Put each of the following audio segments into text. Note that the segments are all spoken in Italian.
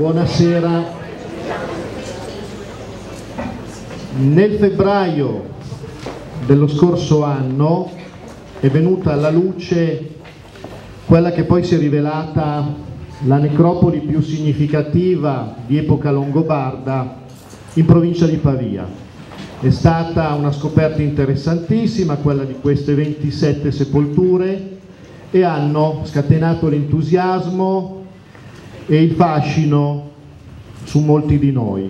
Buonasera. Nel febbraio dello scorso anno è venuta alla luce quella che poi si è rivelata la necropoli più significativa di epoca longobarda in provincia di Pavia. È stata una scoperta interessantissima quella di queste 27 sepolture e hanno scatenato l'entusiasmo e il fascino su molti di noi.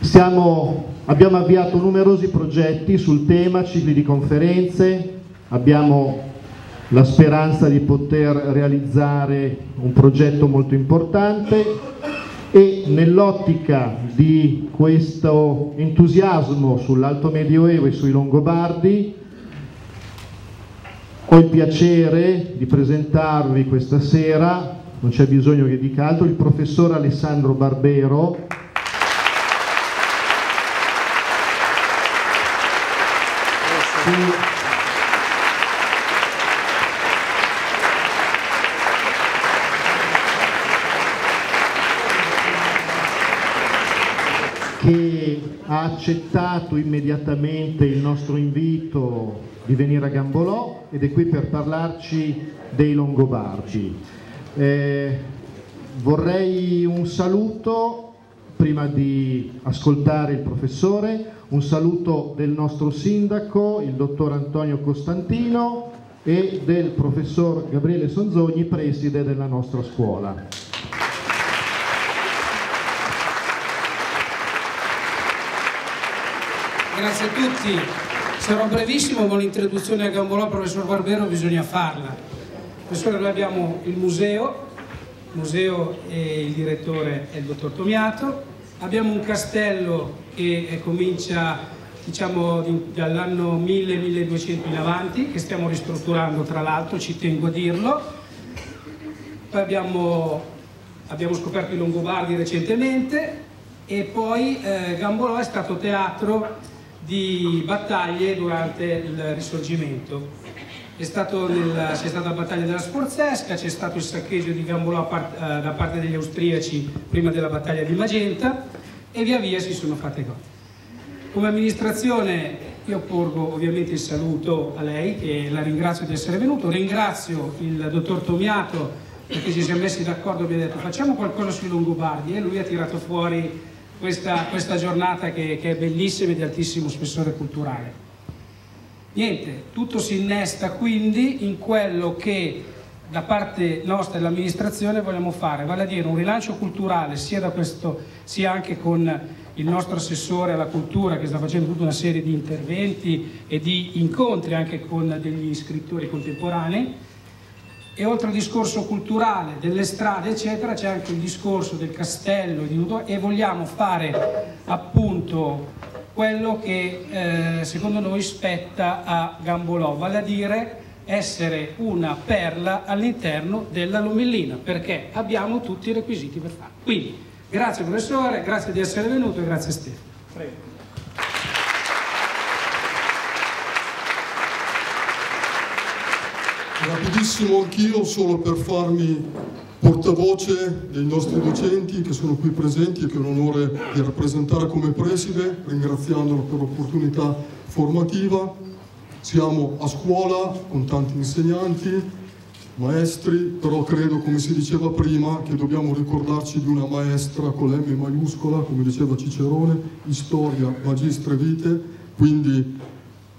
Siamo, abbiamo avviato numerosi progetti sul tema, cicli di conferenze, abbiamo la speranza di poter realizzare un progetto molto importante e nell'ottica di questo entusiasmo sull'Alto Medioevo e sui Longobardi ho il piacere di presentarvi questa sera non c'è bisogno che dica altro, il professor Alessandro Barbero. Sì. che ha accettato immediatamente il nostro invito di venire a Gambolò ed è qui per parlarci dei Longobardi. Eh, vorrei un saluto, prima di ascoltare il professore, un saluto del nostro sindaco, il dottor Antonio Costantino e del professor Gabriele Sonzogni, preside della nostra scuola. Grazie a tutti, sarò brevissimo ma l'introduzione a Gambolò, professor Barbero, bisogna farla. Questo noi abbiamo il museo, il museo e il direttore è il dottor Tomiato, abbiamo un castello che eh, comincia diciamo dall'anno 1000-1200 in avanti, che stiamo ristrutturando tra l'altro, ci tengo a dirlo. Poi abbiamo, abbiamo scoperto i Longobardi recentemente e poi eh, Gambolò è stato teatro di battaglie durante il Risorgimento c'è stata la battaglia della Sforzesca, c'è stato il saccheggio di Gambolò part, eh, da parte degli austriaci prima della battaglia di Magenta e via via si sono fatte cose. Come amministrazione io porgo ovviamente il saluto a lei che la ringrazio di essere venuto, ringrazio il dottor Tomiato perché ci siamo messi d'accordo e mi ha detto facciamo qualcosa sui Longobardi e lui ha tirato fuori questa, questa giornata che, che è bellissima e di altissimo spessore culturale. Niente, tutto si innesta quindi in quello che da parte nostra dell'amministrazione vogliamo fare, vale a dire un rilancio culturale sia, da questo, sia, anche con il nostro assessore alla cultura che sta facendo tutta una serie di interventi e di incontri anche con degli scrittori contemporanei e oltre al discorso culturale delle strade eccetera c'è anche il discorso del castello e vogliamo fare appunto quello che eh, secondo noi spetta a Gambolò, vale a dire essere una perla all'interno della Lomellina, perché abbiamo tutti i requisiti per farlo. Quindi, grazie professore, grazie di essere venuto e grazie Stefano. Prego. Rapidissimo anch'io solo per farmi portavoce dei nostri docenti che sono qui presenti e che ho l'onore di rappresentare come preside, ringraziandolo per l'opportunità formativa. Siamo a scuola con tanti insegnanti, maestri, però credo, come si diceva prima, che dobbiamo ricordarci di una maestra con l'M maiuscola, come diceva Cicerone, storia, magistre vite, quindi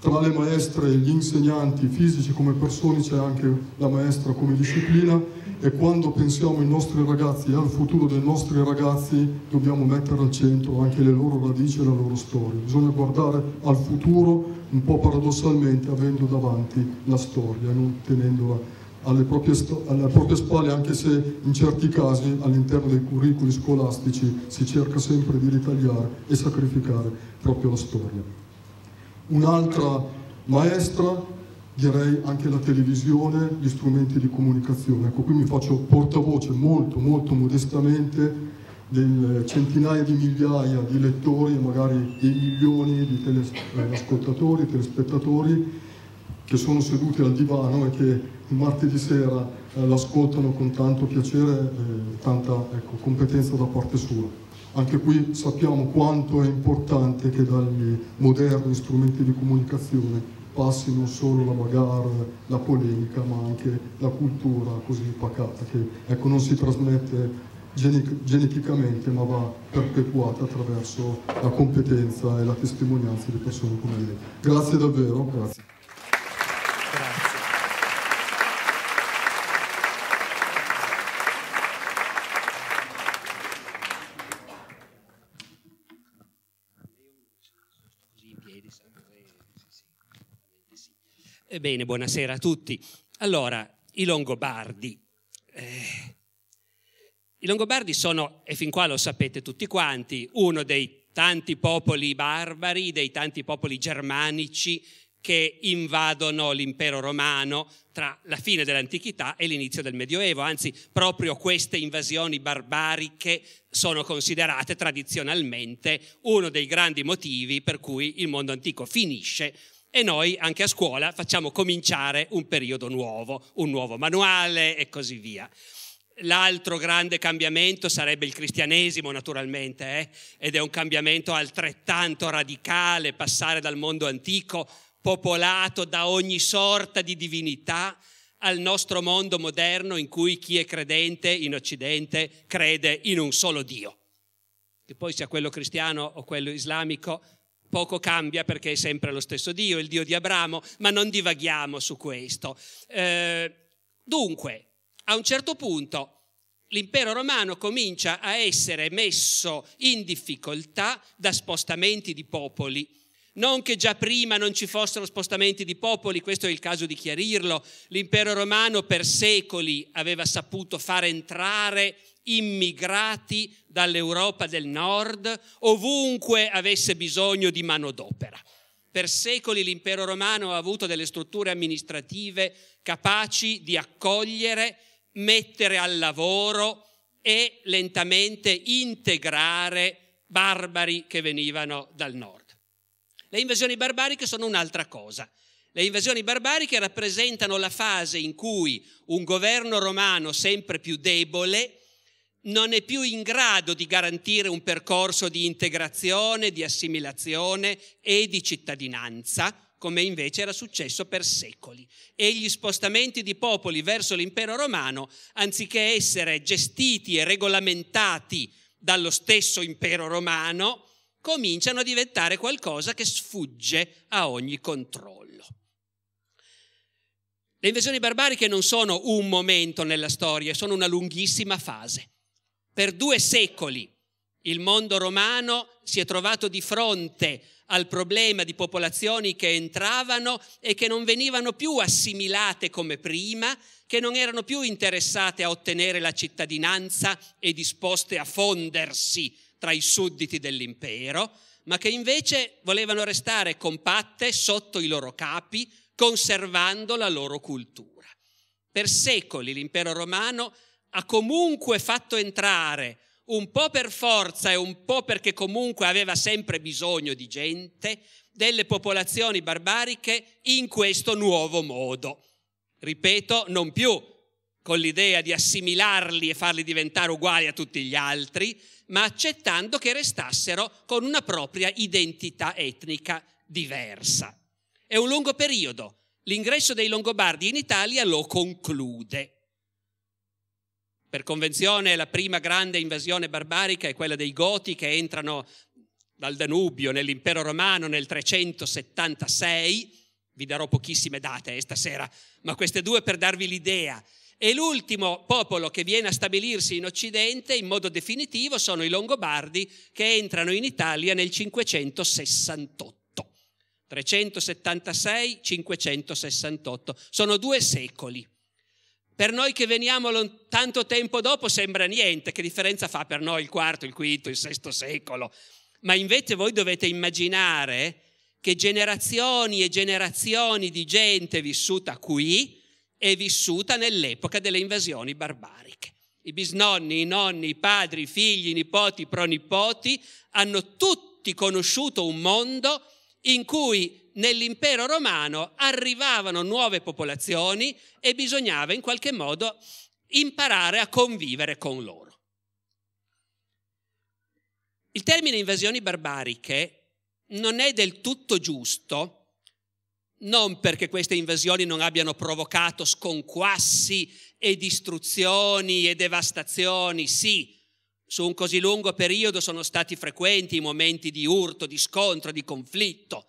tra le maestre e gli insegnanti fisici come persone c'è anche la maestra come disciplina e quando pensiamo ai nostri ragazzi e al futuro dei nostri ragazzi dobbiamo mettere al centro anche le loro radici e la loro storia. Bisogna guardare al futuro un po' paradossalmente avendo davanti la storia, non tenendola alle proprie, alle proprie, spalle, anche se in certi casi all'interno dei curriculi scolastici si cerca sempre di ritagliare e sacrificare proprio la storia. Un'altra maestra direi anche la televisione, gli strumenti di comunicazione. Ecco, qui mi faccio portavoce molto, molto modestamente delle centinaia di migliaia di lettori, magari dei milioni di telespettatori, eh, telespettatori che sono seduti al divano e che il martedì sera eh, l'ascoltano con tanto piacere e tanta ecco, competenza da parte sua. Anche qui sappiamo quanto è importante che dagli moderni strumenti di comunicazione passi non solo la bagarre, la polemica, ma anche la cultura così pacata che ecco, non si trasmette geneticamente ma va perpetuata attraverso la competenza e la testimonianza di persone come lei. Grazie davvero. Grazie. Ebbene, buonasera a tutti. Allora, i Longobardi. Eh, I Longobardi sono, e fin qua lo sapete tutti quanti, uno dei tanti popoli barbari, dei tanti popoli germanici che invadono l'impero romano tra la fine dell'antichità e l'inizio del Medioevo, anzi proprio queste invasioni barbariche sono considerate tradizionalmente uno dei grandi motivi per cui il mondo antico finisce e noi anche a scuola facciamo cominciare un periodo nuovo, un nuovo manuale e così via. L'altro grande cambiamento sarebbe il cristianesimo, naturalmente, eh? ed è un cambiamento altrettanto radicale, passare dal mondo antico, popolato da ogni sorta di divinità, al nostro mondo moderno in cui chi è credente in Occidente crede in un solo Dio. Che poi sia quello cristiano o quello islamico, poco cambia perché è sempre lo stesso Dio, il Dio di Abramo, ma non divaghiamo su questo. Eh, dunque, a un certo punto l'impero romano comincia a essere messo in difficoltà da spostamenti di popoli. Non che già prima non ci fossero spostamenti di popoli, questo è il caso di chiarirlo, l'impero romano per secoli aveva saputo far entrare immigrati dall'Europa del Nord, ovunque avesse bisogno di manodopera. Per secoli l'impero romano ha avuto delle strutture amministrative capaci di accogliere, mettere al lavoro e lentamente integrare barbari che venivano dal nord. Le invasioni barbariche sono un'altra cosa. Le invasioni barbariche rappresentano la fase in cui un governo romano sempre più debole non è più in grado di garantire un percorso di integrazione, di assimilazione e di cittadinanza, come invece era successo per secoli. E gli spostamenti di popoli verso l'impero romano, anziché essere gestiti e regolamentati dallo stesso impero romano, cominciano a diventare qualcosa che sfugge a ogni controllo. Le invasioni barbariche non sono un momento nella storia, sono una lunghissima fase. Per due secoli il mondo romano si è trovato di fronte al problema di popolazioni che entravano e che non venivano più assimilate come prima, che non erano più interessate a ottenere la cittadinanza e disposte a fondersi tra i sudditi dell'impero, ma che invece volevano restare compatte sotto i loro capi, conservando la loro cultura. Per secoli l'impero romano ha comunque fatto entrare, un po' per forza e un po' perché comunque aveva sempre bisogno di gente, delle popolazioni barbariche in questo nuovo modo. Ripeto, non più con l'idea di assimilarli e farli diventare uguali a tutti gli altri, ma accettando che restassero con una propria identità etnica diversa. È un lungo periodo. L'ingresso dei Longobardi in Italia lo conclude. Per convenzione la prima grande invasione barbarica è quella dei Goti che entrano dal Danubio nell'impero romano nel 376, vi darò pochissime date eh, stasera, ma queste due per darvi l'idea. E l'ultimo popolo che viene a stabilirsi in Occidente in modo definitivo sono i Longobardi che entrano in Italia nel 568. 376-568. Sono due secoli. Per noi che veniamo tanto tempo dopo sembra niente, che differenza fa per noi il quarto, il quinto, il sesto secolo? Ma invece voi dovete immaginare che generazioni e generazioni di gente vissuta qui è vissuta nell'epoca delle invasioni barbariche. I bisnonni, i nonni, i padri, i figli, i nipoti, i pronipoti hanno tutti conosciuto un mondo in cui nell'impero romano arrivavano nuove popolazioni e bisognava in qualche modo imparare a convivere con loro. Il termine invasioni barbariche non è del tutto giusto, non perché queste invasioni non abbiano provocato sconquassi e distruzioni e devastazioni, sì, su un così lungo periodo sono stati frequenti i momenti di urto, di scontro, di conflitto,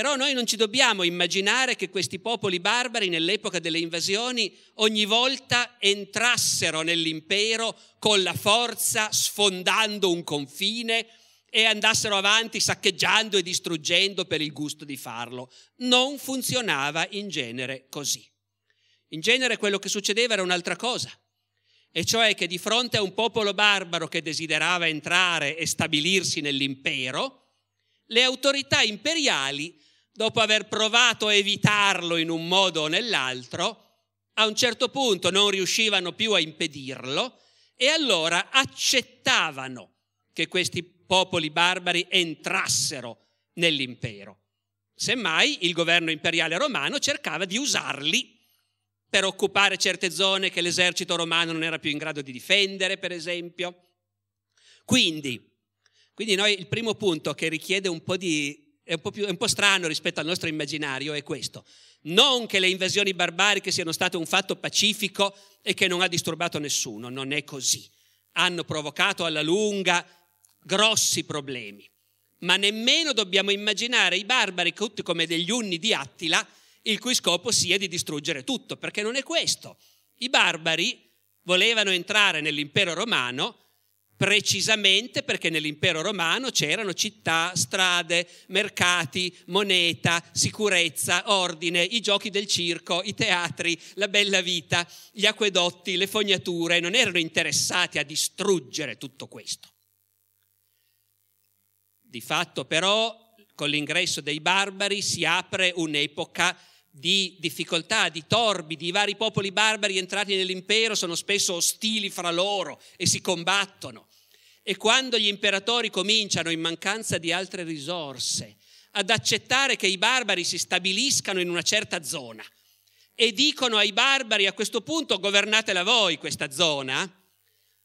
però noi non ci dobbiamo immaginare che questi popoli barbari nell'epoca delle invasioni ogni volta entrassero nell'impero con la forza, sfondando un confine e andassero avanti saccheggiando e distruggendo per il gusto di farlo. Non funzionava in genere così. In genere quello che succedeva era un'altra cosa e cioè che di fronte a un popolo barbaro che desiderava entrare e stabilirsi nell'impero, le autorità imperiali dopo aver provato a evitarlo in un modo o nell'altro, a un certo punto non riuscivano più a impedirlo e allora accettavano che questi popoli barbari entrassero nell'impero. Semmai il governo imperiale romano cercava di usarli per occupare certe zone che l'esercito romano non era più in grado di difendere, per esempio. Quindi, quindi noi, il primo punto che richiede un po' di è un, più, è un po' strano rispetto al nostro immaginario, è questo. Non che le invasioni barbariche siano state un fatto pacifico e che non ha disturbato nessuno, non è così. Hanno provocato alla lunga grossi problemi. Ma nemmeno dobbiamo immaginare i barbari tutti come degli unni di Attila, il cui scopo sia di distruggere tutto, perché non è questo. I barbari volevano entrare nell'impero romano precisamente perché nell'impero romano c'erano città, strade, mercati, moneta, sicurezza, ordine, i giochi del circo, i teatri, la bella vita, gli acquedotti, le fognature, non erano interessati a distruggere tutto questo. Di fatto però con l'ingresso dei barbari si apre un'epoca di difficoltà, di torbidi, i vari popoli barbari entrati nell'impero sono spesso ostili fra loro e si combattono. E quando gli imperatori cominciano, in mancanza di altre risorse, ad accettare che i barbari si stabiliscano in una certa zona e dicono ai barbari a questo punto governatela voi questa zona,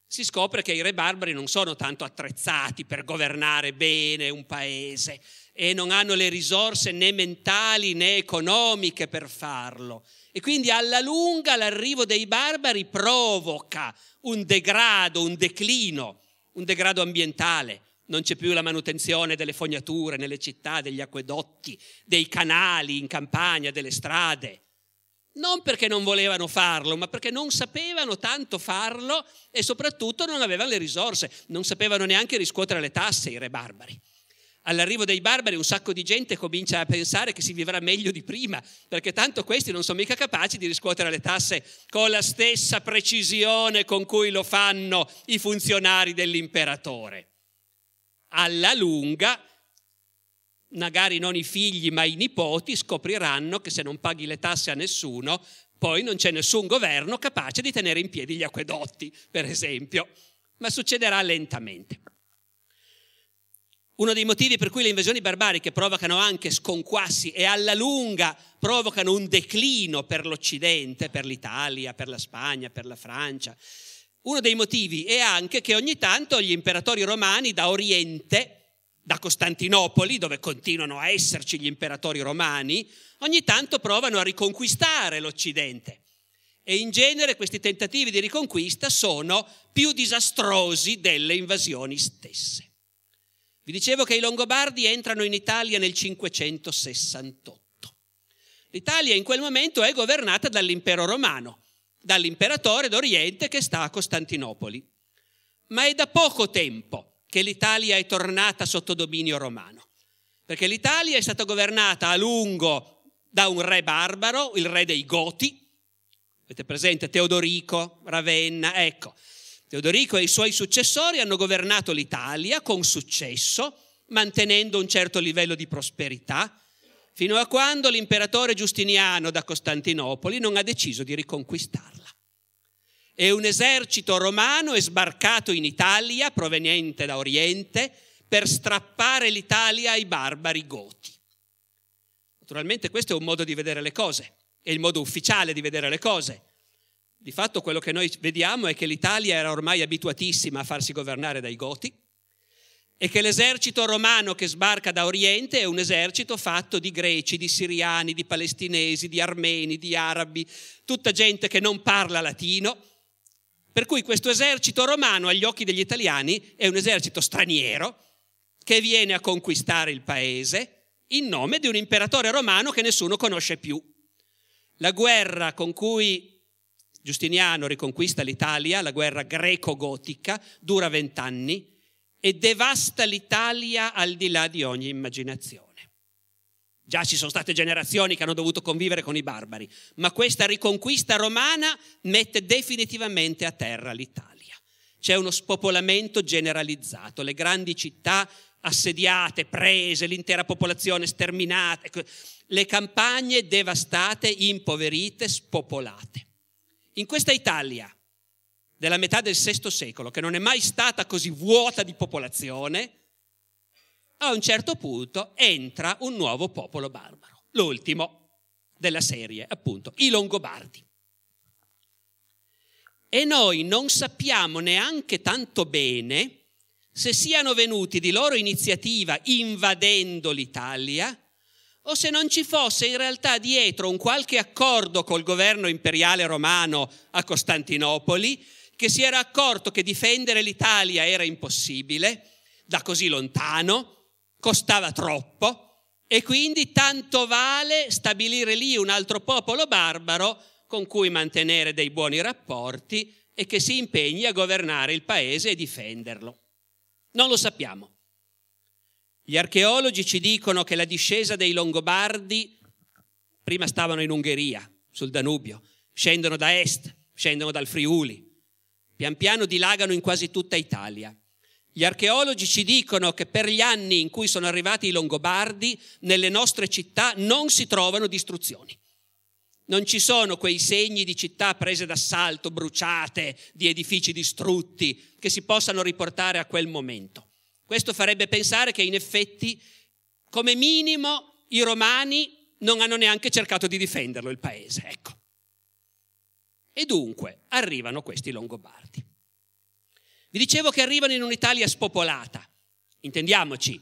si scopre che i re barbari non sono tanto attrezzati per governare bene un paese e non hanno le risorse né mentali né economiche per farlo. E quindi alla lunga l'arrivo dei barbari provoca un degrado, un declino un degrado ambientale, non c'è più la manutenzione delle fognature nelle città, degli acquedotti, dei canali in campagna, delle strade. Non perché non volevano farlo, ma perché non sapevano tanto farlo e soprattutto non avevano le risorse, non sapevano neanche riscuotere le tasse i re barbari all'arrivo dei barbari un sacco di gente comincia a pensare che si vivrà meglio di prima, perché tanto questi non sono mica capaci di riscuotere le tasse con la stessa precisione con cui lo fanno i funzionari dell'imperatore. Alla lunga, magari non i figli ma i nipoti scopriranno che se non paghi le tasse a nessuno, poi non c'è nessun governo capace di tenere in piedi gli acquedotti, per esempio, ma succederà lentamente. Uno dei motivi per cui le invasioni barbariche provocano anche sconquassi e alla lunga provocano un declino per l'Occidente, per l'Italia, per la Spagna, per la Francia. Uno dei motivi è anche che ogni tanto gli imperatori romani da Oriente, da Costantinopoli, dove continuano a esserci gli imperatori romani, ogni tanto provano a riconquistare l'Occidente. E in genere questi tentativi di riconquista sono più disastrosi delle invasioni stesse. Vi dicevo che i Longobardi entrano in Italia nel 568. L'Italia in quel momento è governata dall'impero romano, dall'imperatore d'Oriente che sta a Costantinopoli. Ma è da poco tempo che l'Italia è tornata sotto dominio romano, perché l'Italia è stata governata a lungo da un re barbaro, il re dei Goti, avete presente Teodorico, Ravenna, ecco, Teodorico e i suoi successori hanno governato l'Italia con successo, mantenendo un certo livello di prosperità, fino a quando l'imperatore Giustiniano da Costantinopoli non ha deciso di riconquistarla. E un esercito romano è sbarcato in Italia, proveniente da Oriente, per strappare l'Italia ai barbari goti. Naturalmente questo è un modo di vedere le cose, è il modo ufficiale di vedere le cose. Di fatto quello che noi vediamo è che l'Italia era ormai abituatissima a farsi governare dai Goti e che l'esercito romano che sbarca da Oriente è un esercito fatto di greci, di siriani, di palestinesi, di armeni, di arabi, tutta gente che non parla latino. Per cui questo esercito romano agli occhi degli italiani è un esercito straniero che viene a conquistare il paese in nome di un imperatore romano che nessuno conosce più. La guerra con cui Giustiniano riconquista l'Italia, la guerra greco-gotica dura vent'anni e devasta l'Italia al di là di ogni immaginazione. Già ci sono state generazioni che hanno dovuto convivere con i barbari, ma questa riconquista romana mette definitivamente a terra l'Italia. C'è uno spopolamento generalizzato, le grandi città assediate, prese, l'intera popolazione sterminata, ecco, le campagne devastate, impoverite, spopolate in questa Italia della metà del VI secolo, che non è mai stata così vuota di popolazione, a un certo punto entra un nuovo popolo barbaro, l'ultimo della serie, appunto, i Longobardi. E noi non sappiamo neanche tanto bene se siano venuti di loro iniziativa invadendo l'Italia o se non ci fosse in realtà dietro un qualche accordo col governo imperiale romano a Costantinopoli, che si era accorto che difendere l'Italia era impossibile, da così lontano, costava troppo, e quindi tanto vale stabilire lì un altro popolo barbaro con cui mantenere dei buoni rapporti e che si impegni a governare il paese e difenderlo. Non lo sappiamo. Gli archeologi ci dicono che la discesa dei Longobardi, prima stavano in Ungheria, sul Danubio, scendono da est, scendono dal Friuli, pian piano dilagano in quasi tutta Italia. Gli archeologi ci dicono che per gli anni in cui sono arrivati i Longobardi, nelle nostre città non si trovano distruzioni. Non ci sono quei segni di città prese d'assalto, bruciate, di edifici distrutti, che si possano riportare a quel momento. Questo farebbe pensare che in effetti, come minimo, i romani non hanno neanche cercato di difenderlo il paese. Ecco. E dunque arrivano questi longobardi. Vi dicevo che arrivano in un'Italia spopolata. Intendiamoci,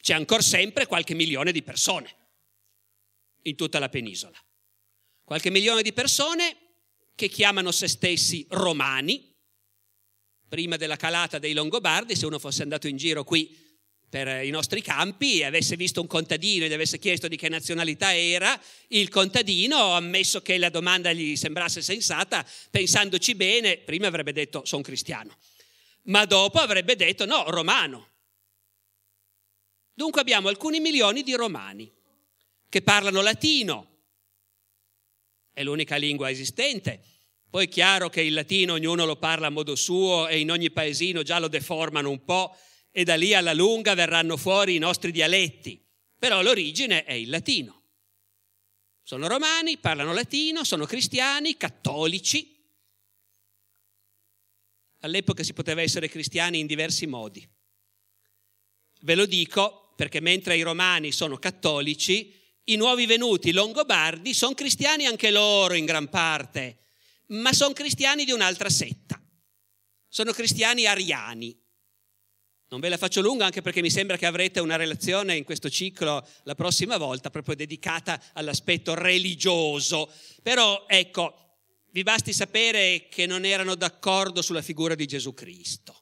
c'è ancora sempre qualche milione di persone in tutta la penisola. Qualche milione di persone che chiamano se stessi romani, prima della calata dei Longobardi, se uno fosse andato in giro qui per i nostri campi e avesse visto un contadino e gli avesse chiesto di che nazionalità era, il contadino, ammesso che la domanda gli sembrasse sensata, pensandoci bene, prima avrebbe detto sono cristiano, ma dopo avrebbe detto no, romano. Dunque abbiamo alcuni milioni di romani che parlano latino, è l'unica lingua esistente poi è chiaro che il latino ognuno lo parla a modo suo e in ogni paesino già lo deformano un po' e da lì alla lunga verranno fuori i nostri dialetti. Però l'origine è il latino. Sono romani, parlano latino, sono cristiani, cattolici. All'epoca si poteva essere cristiani in diversi modi. Ve lo dico perché mentre i romani sono cattolici, i nuovi venuti longobardi sono cristiani anche loro in gran parte, ma sono cristiani di un'altra setta. Sono cristiani ariani. Non ve la faccio lunga anche perché mi sembra che avrete una relazione in questo ciclo la prossima volta proprio dedicata all'aspetto religioso. Però ecco, vi basti sapere che non erano d'accordo sulla figura di Gesù Cristo.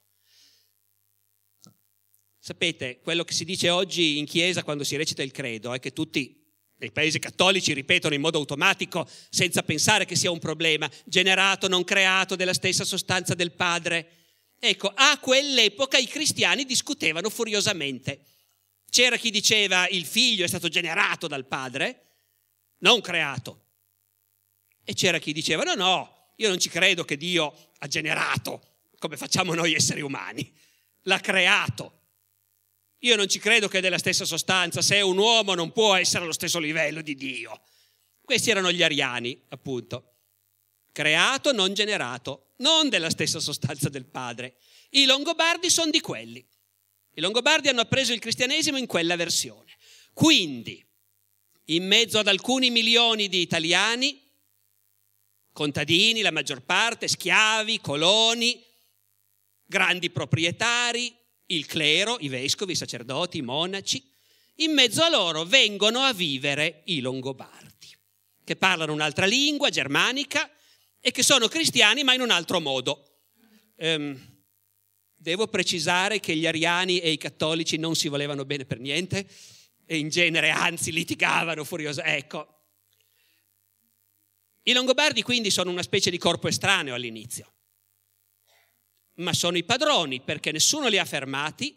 Sapete, quello che si dice oggi in chiesa quando si recita il credo è che tutti nei paesi cattolici ripetono in modo automatico, senza pensare che sia un problema, generato, non creato, della stessa sostanza del Padre. Ecco, a quell'epoca i cristiani discutevano furiosamente. C'era chi diceva il figlio è stato generato dal Padre, non creato. E c'era chi diceva no, no, io non ci credo che Dio ha generato, come facciamo noi esseri umani, l'ha creato. Io non ci credo che è della stessa sostanza, se è un uomo non può essere allo stesso livello di Dio. Questi erano gli ariani, appunto. Creato, non generato, non della stessa sostanza del Padre. I Longobardi sono di quelli. I Longobardi hanno appreso il cristianesimo in quella versione. Quindi, in mezzo ad alcuni milioni di italiani, contadini la maggior parte, schiavi, coloni, grandi proprietari, il clero, i vescovi, i sacerdoti, i monaci, in mezzo a loro vengono a vivere i Longobardi, che parlano un'altra lingua germanica e che sono cristiani ma in un altro modo. Ehm, devo precisare che gli ariani e i cattolici non si volevano bene per niente e in genere anzi litigavano furiosamente. Ecco. I Longobardi quindi sono una specie di corpo estraneo all'inizio ma sono i padroni perché nessuno li ha fermati,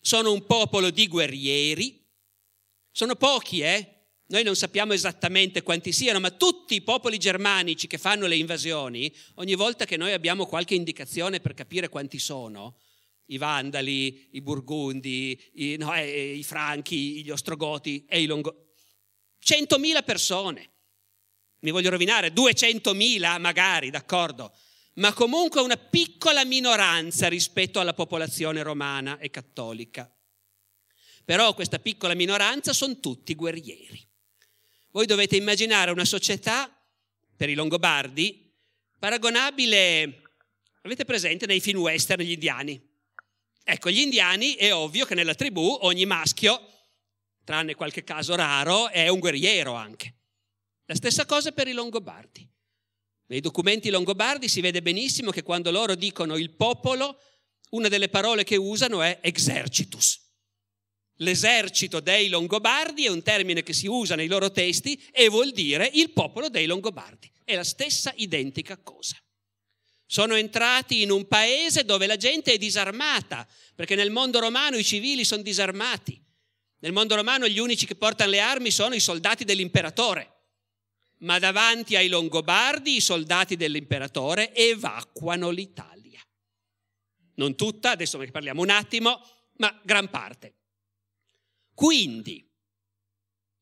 sono un popolo di guerrieri, sono pochi, eh? Noi non sappiamo esattamente quanti siano, ma tutti i popoli germanici che fanno le invasioni, ogni volta che noi abbiamo qualche indicazione per capire quanti sono, i Vandali, i Burgundi, i, no, eh, eh i Franchi, gli Ostrogoti e i Longo... 100.000 persone. Mi voglio rovinare, 200.000 magari, d'accordo? ma comunque una piccola minoranza rispetto alla popolazione romana e cattolica. Però questa piccola minoranza sono tutti guerrieri. Voi dovete immaginare una società, per i Longobardi, paragonabile, avete presente, nei film western gli indiani. Ecco, gli indiani è ovvio che nella tribù ogni maschio, tranne qualche caso raro, è un guerriero anche. La stessa cosa per i Longobardi. Nei documenti longobardi si vede benissimo che quando loro dicono il popolo, una delle parole che usano è exercitus. L'esercito dei longobardi è un termine che si usa nei loro testi e vuol dire il popolo dei longobardi. È la stessa identica cosa. Sono entrati in un paese dove la gente è disarmata, perché nel mondo romano i civili sono disarmati. Nel mondo romano gli unici che portano le armi sono i soldati dell'imperatore ma davanti ai Longobardi i soldati dell'imperatore evacuano l'Italia. Non tutta, adesso ne parliamo un attimo, ma gran parte. Quindi,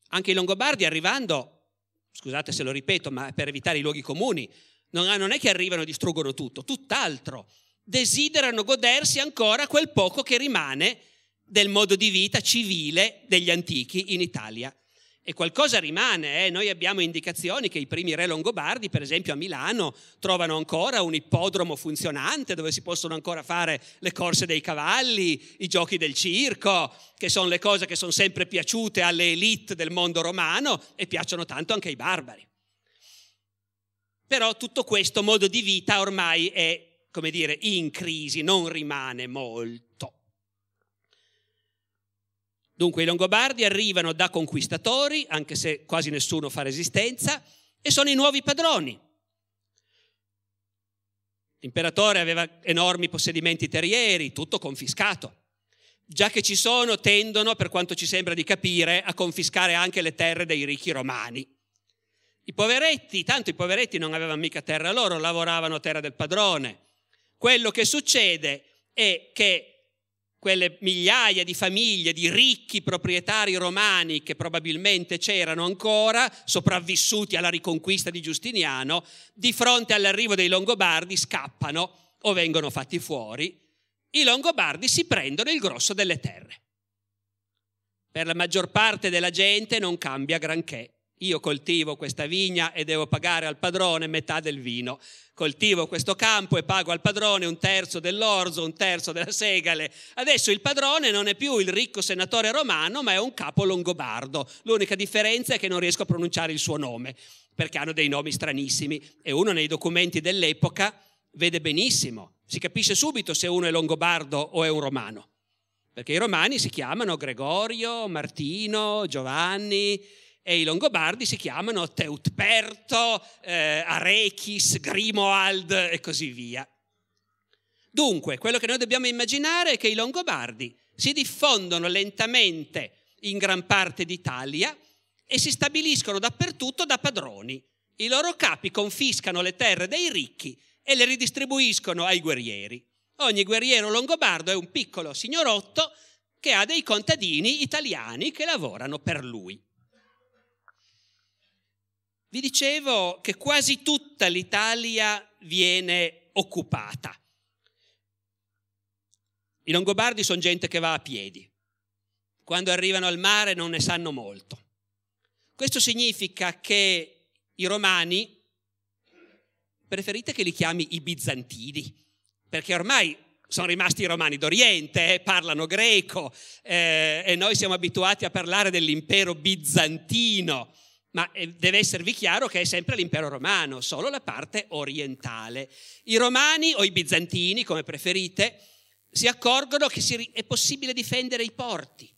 anche i Longobardi arrivando, scusate se lo ripeto, ma per evitare i luoghi comuni, non, ah, è che arrivano e distruggono tutto, tutt'altro. Desiderano godersi ancora quel poco che rimane del modo di vita civile degli antichi in Italia. E qualcosa rimane, eh? noi abbiamo indicazioni che i primi re longobardi, per esempio a Milano, trovano ancora un ippodromo funzionante dove si possono ancora fare le corse dei cavalli, i giochi del circo, che sono le cose che sono sempre piaciute alle elite del mondo romano e piacciono tanto anche ai barbari. Però tutto questo modo di vita ormai è, come dire, in crisi, non rimane molto. Dunque i Longobardi arrivano da conquistatori, anche se quasi nessuno fa resistenza, e sono i nuovi padroni. L'imperatore aveva enormi possedimenti terrieri, tutto confiscato. Già che ci sono, tendono, per quanto ci sembra di capire, a confiscare anche le terre dei ricchi romani. I poveretti, tanto i poveretti non avevano mica terra loro, lavoravano terra del padrone. Quello che succede è che quelle migliaia di famiglie di ricchi proprietari romani che probabilmente c'erano ancora, sopravvissuti alla riconquista di Giustiniano, di fronte all'arrivo dei Longobardi scappano o vengono fatti fuori. I Longobardi si prendono il grosso delle terre. Per la maggior parte della gente non cambia granché. Io coltivo questa vigna e devo pagare al padrone metà del vino. Coltivo questo campo e pago al padrone un terzo dell'orzo, un terzo della segale. Adesso il padrone non è più il ricco senatore romano, ma è un capo longobardo. L'unica differenza è che non riesco a pronunciare il suo nome, perché hanno dei nomi stranissimi. E uno nei documenti dell'epoca vede benissimo, si capisce subito se uno è longobardo o è un romano. Perché i romani si chiamano Gregorio, Martino, Giovanni, e i Longobardi si chiamano Teutperto, eh, Arechis, Grimoald e così via. Dunque, quello che noi dobbiamo immaginare è che i Longobardi si diffondono lentamente in gran parte d'Italia e si stabiliscono dappertutto da padroni. I loro capi confiscano le terre dei ricchi e le ridistribuiscono ai guerrieri. Ogni guerriero longobardo è un piccolo signorotto che ha dei contadini italiani che lavorano per lui. Vi dicevo che quasi tutta l'Italia viene occupata. I Longobardi sono gente che va a piedi. Quando arrivano al mare non ne sanno molto. Questo significa che i romani, preferite che li chiami i bizantini, perché ormai sono rimasti i romani d'Oriente, eh, parlano greco eh, e noi siamo abituati a parlare dell'impero bizantino ma eh, deve esservi chiaro che è sempre l'impero romano, solo la parte orientale. I romani o i bizantini, come preferite, si accorgono che è possibile difendere i porti.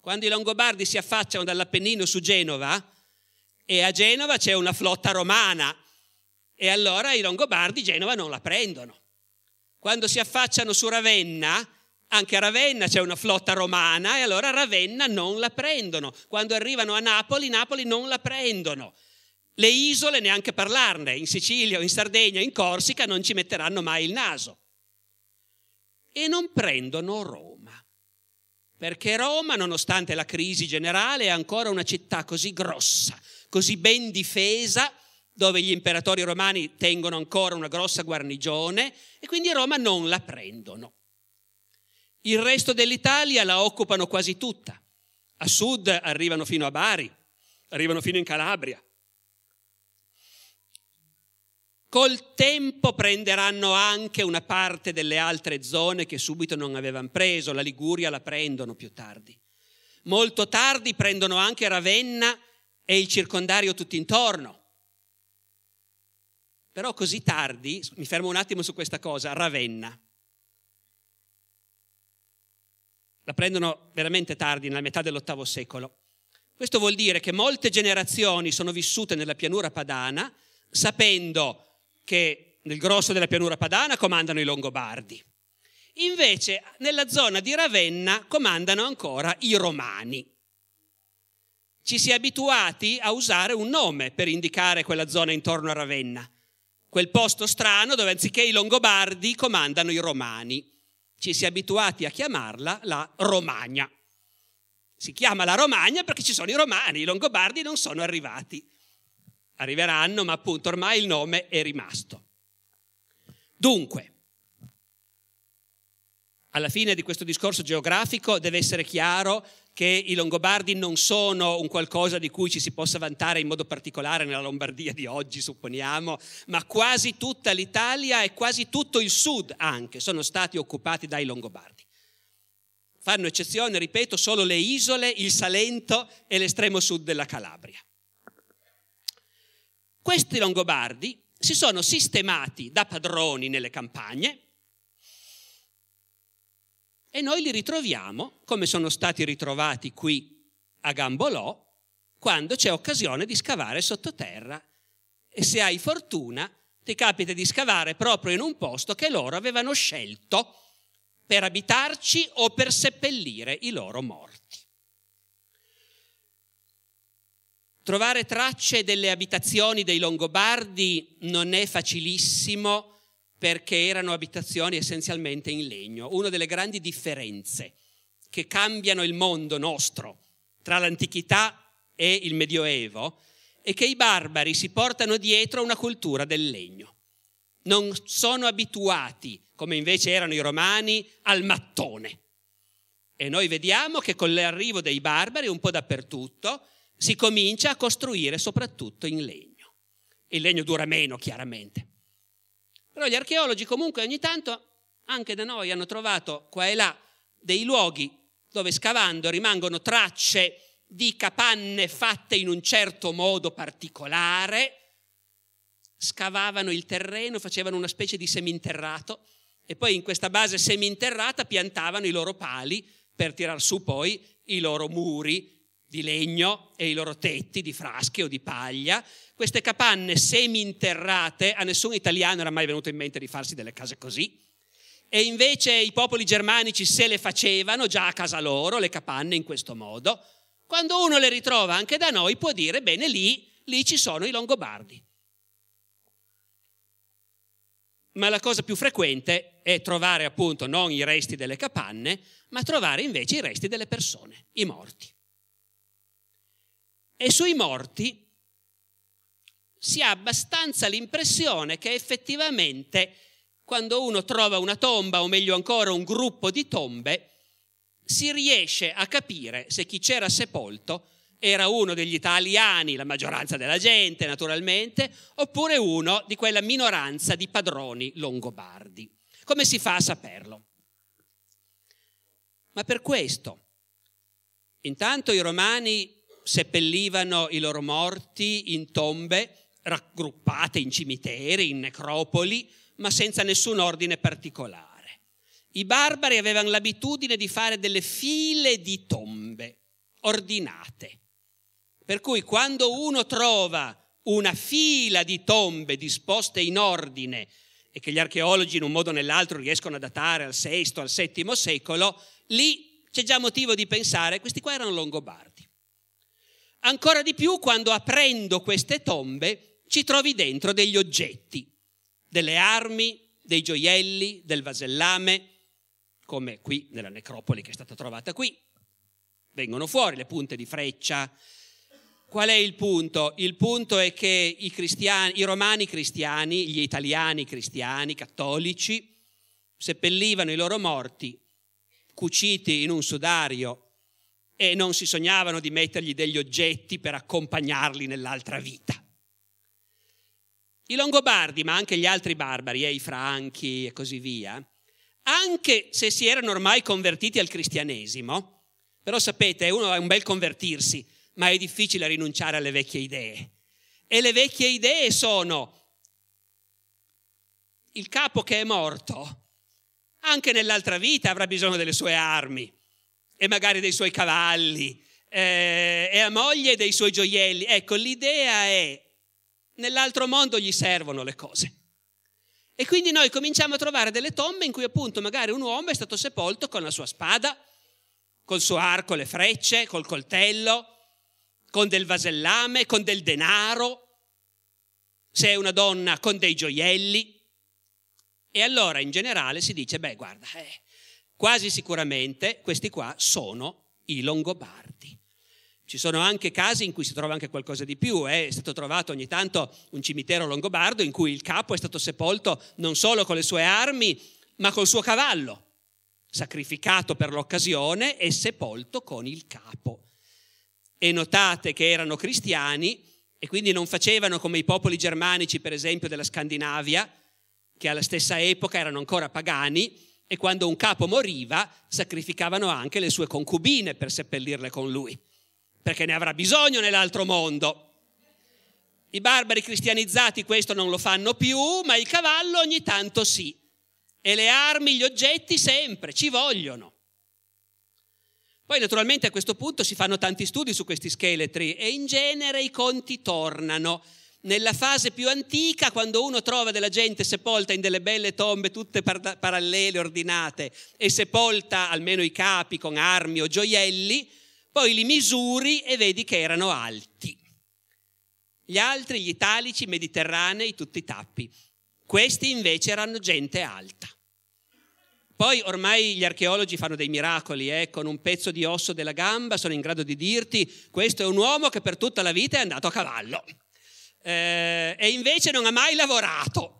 Quando i Longobardi si affacciano dall'Appennino su Genova, e a Genova c'è una flotta romana, e allora i Longobardi Genova non la prendono. Quando si affacciano su Ravenna, anche a Ravenna c'è una flotta romana e allora Ravenna non la prendono. Quando arrivano a Napoli, Napoli non la prendono. Le isole neanche parlarne, in Sicilia, o in Sardegna, o in Corsica non ci metteranno mai il naso. E non prendono Roma, perché Roma, nonostante la crisi generale, è ancora una città così grossa, così ben difesa, dove gli imperatori romani tengono ancora una grossa guarnigione, e quindi Roma non la prendono. Il resto dell'Italia la occupano quasi tutta. A sud arrivano fino a Bari, arrivano fino in Calabria. Col tempo prenderanno anche una parte delle altre zone che subito non avevano preso, la Liguria la prendono più tardi. Molto tardi prendono anche Ravenna e il circondario tutto intorno. Però così tardi, mi fermo un attimo su questa cosa, Ravenna. La prendono veramente tardi, nella metà dell'ottavo secolo. Questo vuol dire che molte generazioni sono vissute nella pianura padana sapendo che nel grosso della pianura padana comandano i Longobardi. Invece nella zona di Ravenna comandano ancora i Romani. Ci si è abituati a usare un nome per indicare quella zona intorno a Ravenna, quel posto strano dove anziché i Longobardi comandano i Romani ci si è abituati a chiamarla la Romagna. Si chiama la Romagna perché ci sono i romani, i longobardi non sono arrivati. Arriveranno, ma appunto ormai il nome è rimasto. Dunque, alla fine di questo discorso geografico deve essere chiaro che i Longobardi non sono un qualcosa di cui ci si possa vantare in modo particolare nella Lombardia di oggi, supponiamo, ma quasi tutta l'Italia e quasi tutto il sud anche sono stati occupati dai Longobardi. Fanno eccezione, ripeto, solo le isole, il Salento e l'estremo sud della Calabria. Questi Longobardi si sono sistemati da padroni nelle campagne, e noi li ritroviamo, come sono stati ritrovati qui a Gambolò, quando c'è occasione di scavare sottoterra. E se hai fortuna, ti capita di scavare proprio in un posto che loro avevano scelto per abitarci o per seppellire i loro morti. Trovare tracce delle abitazioni dei Longobardi non è facilissimo perché erano abitazioni essenzialmente in legno. Una delle grandi differenze che cambiano il mondo nostro tra l'antichità e il Medioevo è che i barbari si portano dietro una cultura del legno. Non sono abituati, come invece erano i romani, al mattone. E noi vediamo che con l'arrivo dei barbari un po' dappertutto si comincia a costruire soprattutto in legno. Il legno dura meno, chiaramente però gli archeologi comunque ogni tanto, anche da noi, hanno trovato qua e là dei luoghi dove scavando rimangono tracce di capanne fatte in un certo modo particolare, scavavano il terreno, facevano una specie di seminterrato e poi in questa base seminterrata piantavano i loro pali per tirar su poi i loro muri di legno e i loro tetti di frasche o di paglia, queste capanne seminterrate, a nessun italiano era mai venuto in mente di farsi delle case così, e invece i popoli germanici se le facevano già a casa loro, le capanne in questo modo, quando uno le ritrova anche da noi può dire, bene, lì, lì ci sono i longobardi. Ma la cosa più frequente è trovare appunto non i resti delle capanne, ma trovare invece i resti delle persone, i morti e sui morti si ha abbastanza l'impressione che effettivamente quando uno trova una tomba, o meglio ancora un gruppo di tombe, si riesce a capire se chi c'era sepolto era uno degli italiani, la maggioranza della gente naturalmente, oppure uno di quella minoranza di padroni longobardi. Come si fa a saperlo? Ma per questo, intanto i romani seppellivano i loro morti in tombe raggruppate in cimiteri, in necropoli, ma senza nessun ordine particolare. I barbari avevano l'abitudine di fare delle file di tombe ordinate. Per cui quando uno trova una fila di tombe disposte in ordine e che gli archeologi in un modo o nell'altro riescono a datare al VI al VII secolo, lì c'è già motivo di pensare, questi qua erano longobardi ancora di più quando aprendo queste tombe ci trovi dentro degli oggetti, delle armi, dei gioielli, del vasellame, come qui nella necropoli che è stata trovata qui. Vengono fuori le punte di freccia. Qual è il punto? Il punto è che i, cristiani, i romani cristiani, gli italiani cristiani, cattolici, seppellivano i loro morti cuciti in un sudario e non si sognavano di mettergli degli oggetti per accompagnarli nell'altra vita. I Longobardi, ma anche gli altri barbari, eh, i Franchi e così via, anche se si erano ormai convertiti al cristianesimo, però sapete, uno è un bel convertirsi, ma è difficile rinunciare alle vecchie idee. E le vecchie idee sono il capo che è morto, anche nell'altra vita avrà bisogno delle sue armi, e magari dei suoi cavalli, eh, e la moglie dei suoi gioielli. Ecco, l'idea è, nell'altro mondo gli servono le cose. E quindi noi cominciamo a trovare delle tombe in cui appunto magari un uomo è stato sepolto con la sua spada, col suo arco, le frecce, col coltello, con del vasellame, con del denaro, se è una donna con dei gioielli. E allora in generale si dice, beh guarda, eh, Quasi sicuramente questi qua sono i Longobardi. Ci sono anche casi in cui si trova anche qualcosa di più, eh? è stato trovato ogni tanto un cimitero longobardo in cui il capo è stato sepolto non solo con le sue armi, ma col suo cavallo, sacrificato per l'occasione e sepolto con il capo. E notate che erano cristiani e quindi non facevano come i popoli germanici, per esempio, della Scandinavia, che alla stessa epoca erano ancora pagani, e quando un capo moriva, sacrificavano anche le sue concubine per seppellirle con lui, perché ne avrà bisogno nell'altro mondo. I barbari cristianizzati questo non lo fanno più, ma il cavallo ogni tanto sì. E le armi, gli oggetti sempre, ci vogliono. Poi naturalmente a questo punto si fanno tanti studi su questi scheletri e in genere i conti tornano nella fase più antica, quando uno trova della gente sepolta in delle belle tombe tutte par- parallele, ordinate, e sepolta almeno i capi con armi o gioielli, poi li misuri e vedi che erano alti. Gli altri, gli italici, i mediterranei, tutti i tappi. Questi invece erano gente alta. Poi ormai gli archeologi fanno dei miracoli, eh? con un pezzo di osso della gamba sono in grado di dirti questo è un uomo che per tutta la vita è andato a cavallo eh, e invece non ha mai lavorato.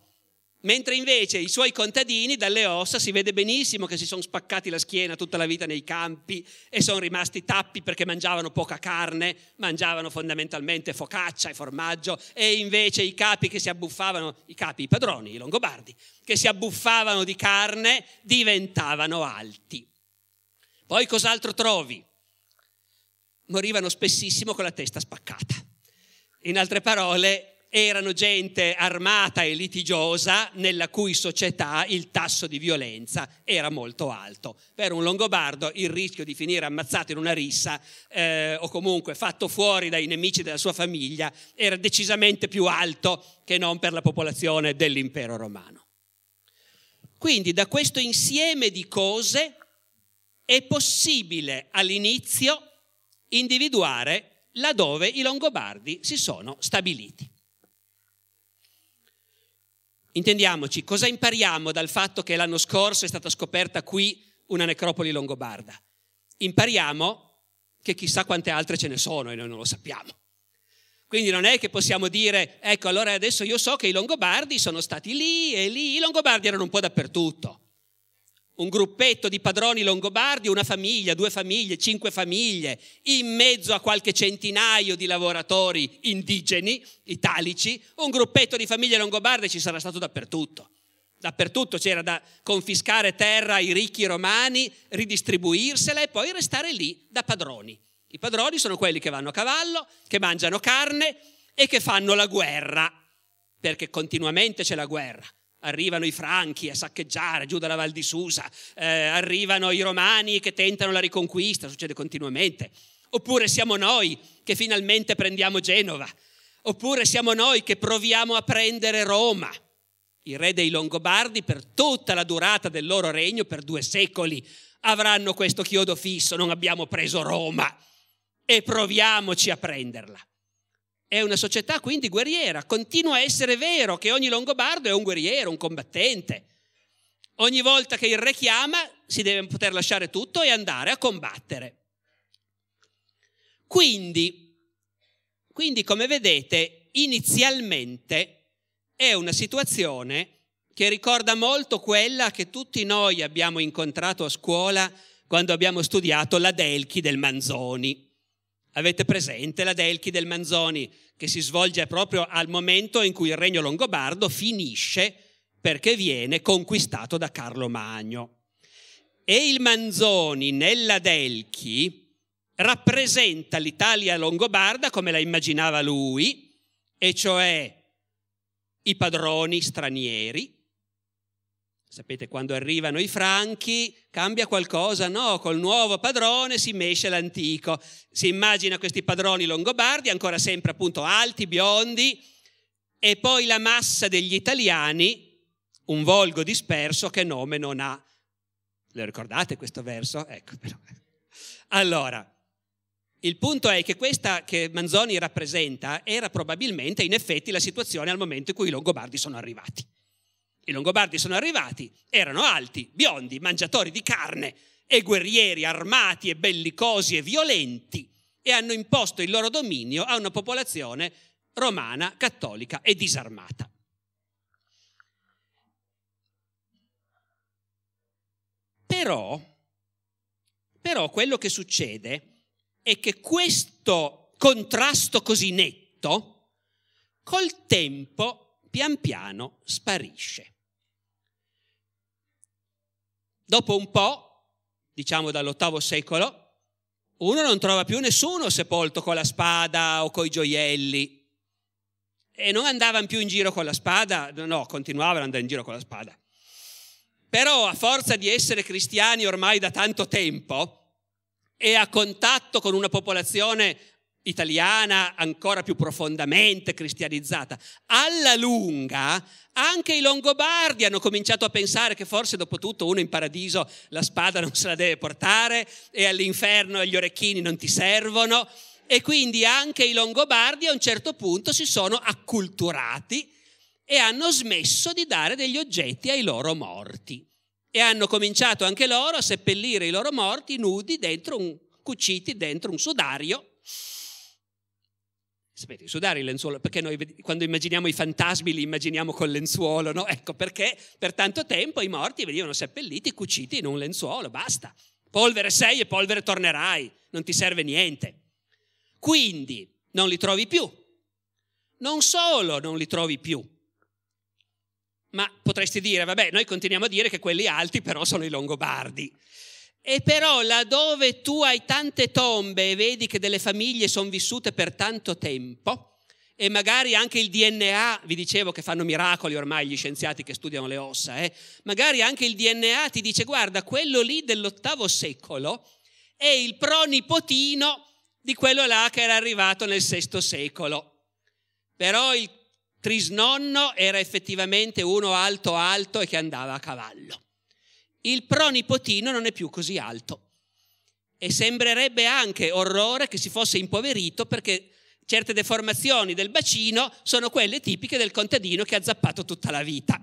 Mentre invece i suoi contadini dalle ossa si vede benissimo che si sono spaccati la schiena tutta la vita nei campi e sono rimasti tappi perché mangiavano poca carne, mangiavano fondamentalmente focaccia e formaggio e invece i capi che si abbuffavano, i capi, i padroni, i longobardi, che si abbuffavano di carne diventavano alti. Poi cos'altro trovi? Morivano spessissimo con la testa spaccata in altre parole, erano gente armata e litigiosa nella cui società il tasso di violenza era molto alto. Per un longobardo il rischio di finire ammazzato in una rissa eh, o comunque fatto fuori dai nemici della sua famiglia era decisamente più alto che non per la popolazione dell'impero romano. Quindi da questo insieme di cose è possibile all'inizio individuare laddove i Longobardi si sono stabiliti. Intendiamoci, cosa impariamo dal fatto che l'anno scorso è stata scoperta qui una necropoli longobarda? Impariamo che chissà quante altre ce ne sono e noi non lo sappiamo. Quindi non è che possiamo dire, ecco, allora adesso io so che i Longobardi sono stati lì e lì, i Longobardi erano un po' dappertutto un gruppetto di padroni longobardi, una famiglia, due famiglie, cinque famiglie, in mezzo a qualche centinaio di lavoratori indigeni, italici, un gruppetto di famiglie longobarde ci sarà stato dappertutto. Dappertutto c'era da confiscare terra ai ricchi romani, ridistribuirsela e poi restare lì da padroni. I padroni sono quelli che vanno a cavallo, che mangiano carne e che fanno la guerra, perché continuamente c'è la guerra arrivano i franchi a saccheggiare giù dalla Val di Susa, eh, arrivano i romani che tentano la riconquista, succede continuamente. Oppure siamo noi che finalmente prendiamo Genova. Oppure siamo noi che proviamo a prendere Roma. Il re dei Longobardi per tutta la durata del loro regno, per due secoli, avranno questo chiodo fisso, non abbiamo preso Roma e proviamoci a prenderla. È una società quindi guerriera. Continua a essere vero che ogni longobardo è un guerriero, un combattente. Ogni volta che il re chiama si deve poter lasciare tutto e andare a combattere. Quindi, quindi come vedete, inizialmente è una situazione che ricorda molto quella che tutti noi abbiamo incontrato a scuola quando abbiamo studiato la Delchi del Manzoni. Avete presente la Delchi del Manzoni che si svolge proprio al momento in cui il regno longobardo finisce perché viene conquistato da Carlo Magno. E il Manzoni nella Delchi rappresenta l'Italia longobarda come la immaginava lui, e cioè i padroni stranieri, Sapete, quando arrivano i franchi cambia qualcosa, no? Col nuovo padrone si mesce l'antico. Si immagina questi padroni longobardi, ancora sempre appunto alti, biondi, e poi la massa degli italiani, un volgo disperso che nome non ha. Lo ricordate questo verso? Ecco però. Allora, il punto è che questa che Manzoni rappresenta era probabilmente in effetti la situazione al momento in cui i longobardi sono arrivati i Longobardi sono arrivati, erano alti, biondi, mangiatori di carne e guerrieri armati e bellicosi e violenti e hanno imposto il loro dominio a una popolazione romana, cattolica e disarmata. Però, però quello che succede è che questo contrasto così netto col tempo pian piano sparisce. Dopo un po', diciamo dall'ottavo secolo, uno non trova più nessuno sepolto con la spada o coi gioielli. E non andavano più in giro con la spada, no, continuavano ad andare in giro con la spada. Però a forza di essere cristiani ormai da tanto tempo e a contatto con una popolazione italiana ancora più profondamente cristianizzata. Alla lunga anche i Longobardi hanno cominciato a pensare che forse dopo tutto uno in paradiso la spada non se la deve portare e all'inferno gli orecchini non ti servono e quindi anche i Longobardi a un certo punto si sono acculturati e hanno smesso di dare degli oggetti ai loro morti e hanno cominciato anche loro a seppellire i loro morti nudi dentro un, cuciti dentro un sudario Sapete, sudare il lenzuolo, perché noi quando immaginiamo i fantasmi li immaginiamo col lenzuolo, no? Ecco perché per tanto tempo i morti venivano seppelliti, cuciti in un lenzuolo, basta. Polvere sei e polvere tornerai, non ti serve niente. Quindi non li trovi più. Non solo non li trovi più, ma potresti dire, vabbè, noi continuiamo a dire che quelli alti però sono i longobardi. E però laddove tu hai tante tombe e vedi che delle famiglie sono vissute per tanto tempo, e magari anche il DNA, vi dicevo che fanno miracoli ormai gli scienziati che studiano le ossa, eh? magari anche il DNA ti dice guarda, quello lì dell'ottavo secolo è il pronipotino di quello là che era arrivato nel VI secolo. Però il trisnonno era effettivamente uno alto alto e che andava a cavallo il pronipotino non è più così alto. E sembrerebbe anche orrore che si fosse impoverito perché certe deformazioni del bacino sono quelle tipiche del contadino che ha zappato tutta la vita.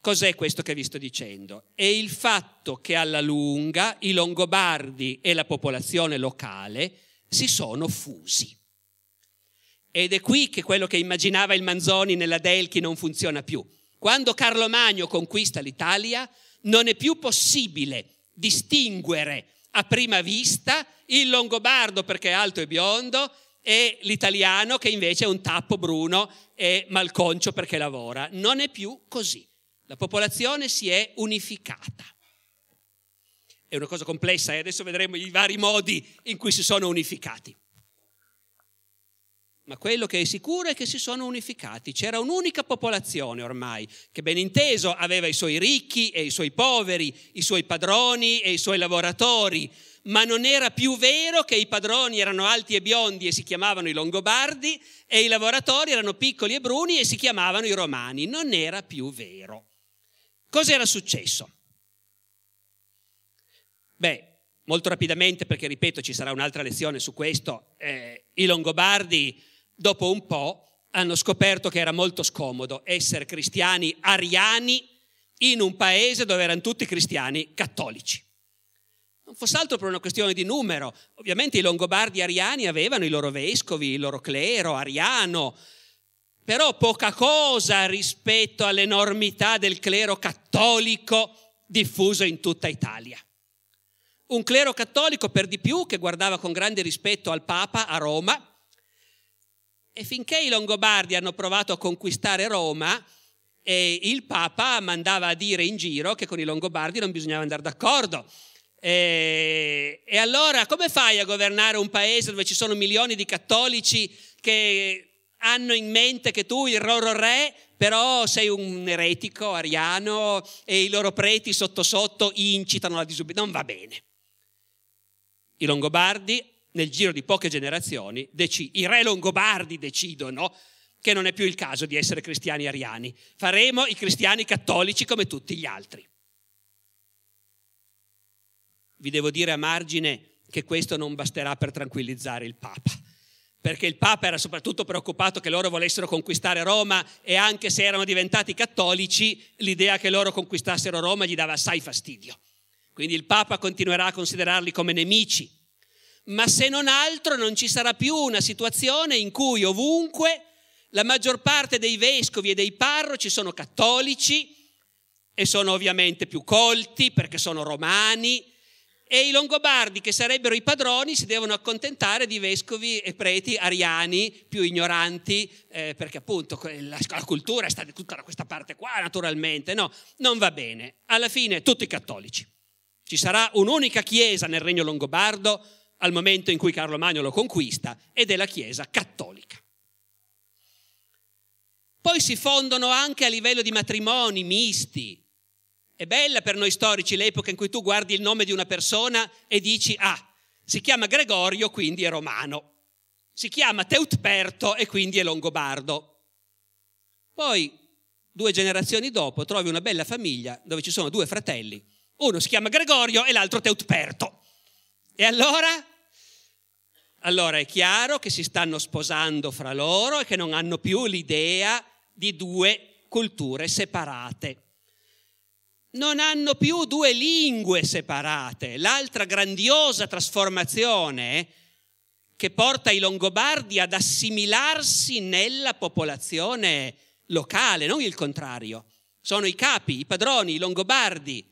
Cos'è questo che vi sto dicendo? È il fatto che alla lunga i Longobardi e la popolazione locale si sono fusi. Ed è qui che quello che immaginava il Manzoni nella Delchi non funziona più quando Carlo Magno conquista l'Italia, non è più possibile distinguere a prima vista il longobardo perché è alto e biondo e l'italiano che invece è un tappo bruno e malconcio perché lavora. Non è più così. La popolazione si è unificata. È una cosa complessa e adesso vedremo i vari modi in cui si sono unificati. Ma quello che è sicuro è che si sono unificati. C'era un'unica popolazione ormai, che ben inteso aveva i suoi ricchi e i suoi poveri, i suoi padroni e i suoi lavoratori, ma non era più vero che i padroni erano alti e biondi e si chiamavano i Longobardi e i lavoratori erano piccoli e bruni e si chiamavano i Romani. Non era più vero. Cos'era successo? Beh, molto rapidamente, perché ripeto ci sarà un'altra lezione su questo, eh, i Longobardi dopo un po' hanno scoperto che era molto scomodo essere cristiani ariani in un paese dove erano tutti cristiani cattolici. Non fosse altro per una questione di numero. Ovviamente i longobardi ariani avevano i loro vescovi, il loro clero ariano, però poca cosa rispetto all'enormità del clero cattolico diffuso in tutta Italia. Un clero cattolico per di più che guardava con grande rispetto al Papa a Roma e finché i Longobardi hanno provato a conquistare Roma, eh, il Papa mandava a dire in giro che con i Longobardi non bisognava andare d'accordo. Eh, e allora come fai a governare un paese dove ci sono milioni di cattolici che hanno in mente che tu, il loro re, però sei un eretico ariano e i loro preti sotto sotto incitano la disubbidienza. Non va bene. I Longobardi nel giro di poche generazioni, dec- i re longobardi decidono che non è più il caso di essere cristiani ariani. Faremo i cristiani cattolici come tutti gli altri. Vi devo dire a margine che questo non basterà per tranquillizzare il Papa, perché il Papa era soprattutto preoccupato che loro volessero conquistare Roma e anche se erano diventati cattolici, l'idea che loro conquistassero Roma gli dava assai fastidio. Quindi il Papa continuerà a considerarli come nemici ma se non altro non ci sarà più una situazione in cui ovunque la maggior parte dei vescovi e dei parroci sono cattolici e sono ovviamente più colti perché sono romani e i longobardi che sarebbero i padroni si devono accontentare di vescovi e preti ariani più ignoranti eh, perché appunto la, la cultura è stata tutta da questa parte qua naturalmente no, non va bene alla fine tutti cattolici ci sarà un'unica chiesa nel regno longobardo al momento in cui Carlo Magno lo conquista ed è la Chiesa cattolica. Poi si fondono anche a livello di matrimoni misti. È bella per noi storici l'epoca in cui tu guardi il nome di una persona e dici, ah, si chiama Gregorio, quindi è romano. Si chiama Teutperto e quindi è longobardo. Poi, due generazioni dopo, trovi una bella famiglia dove ci sono due fratelli. Uno si chiama Gregorio e l'altro Teutperto. E allora allora è chiaro che si stanno sposando fra loro e che non hanno più l'idea di due culture separate. Non hanno più due lingue separate. L'altra grandiosa trasformazione che porta i Longobardi ad assimilarsi nella popolazione locale, non il contrario. Sono i capi, i padroni, i Longobardi,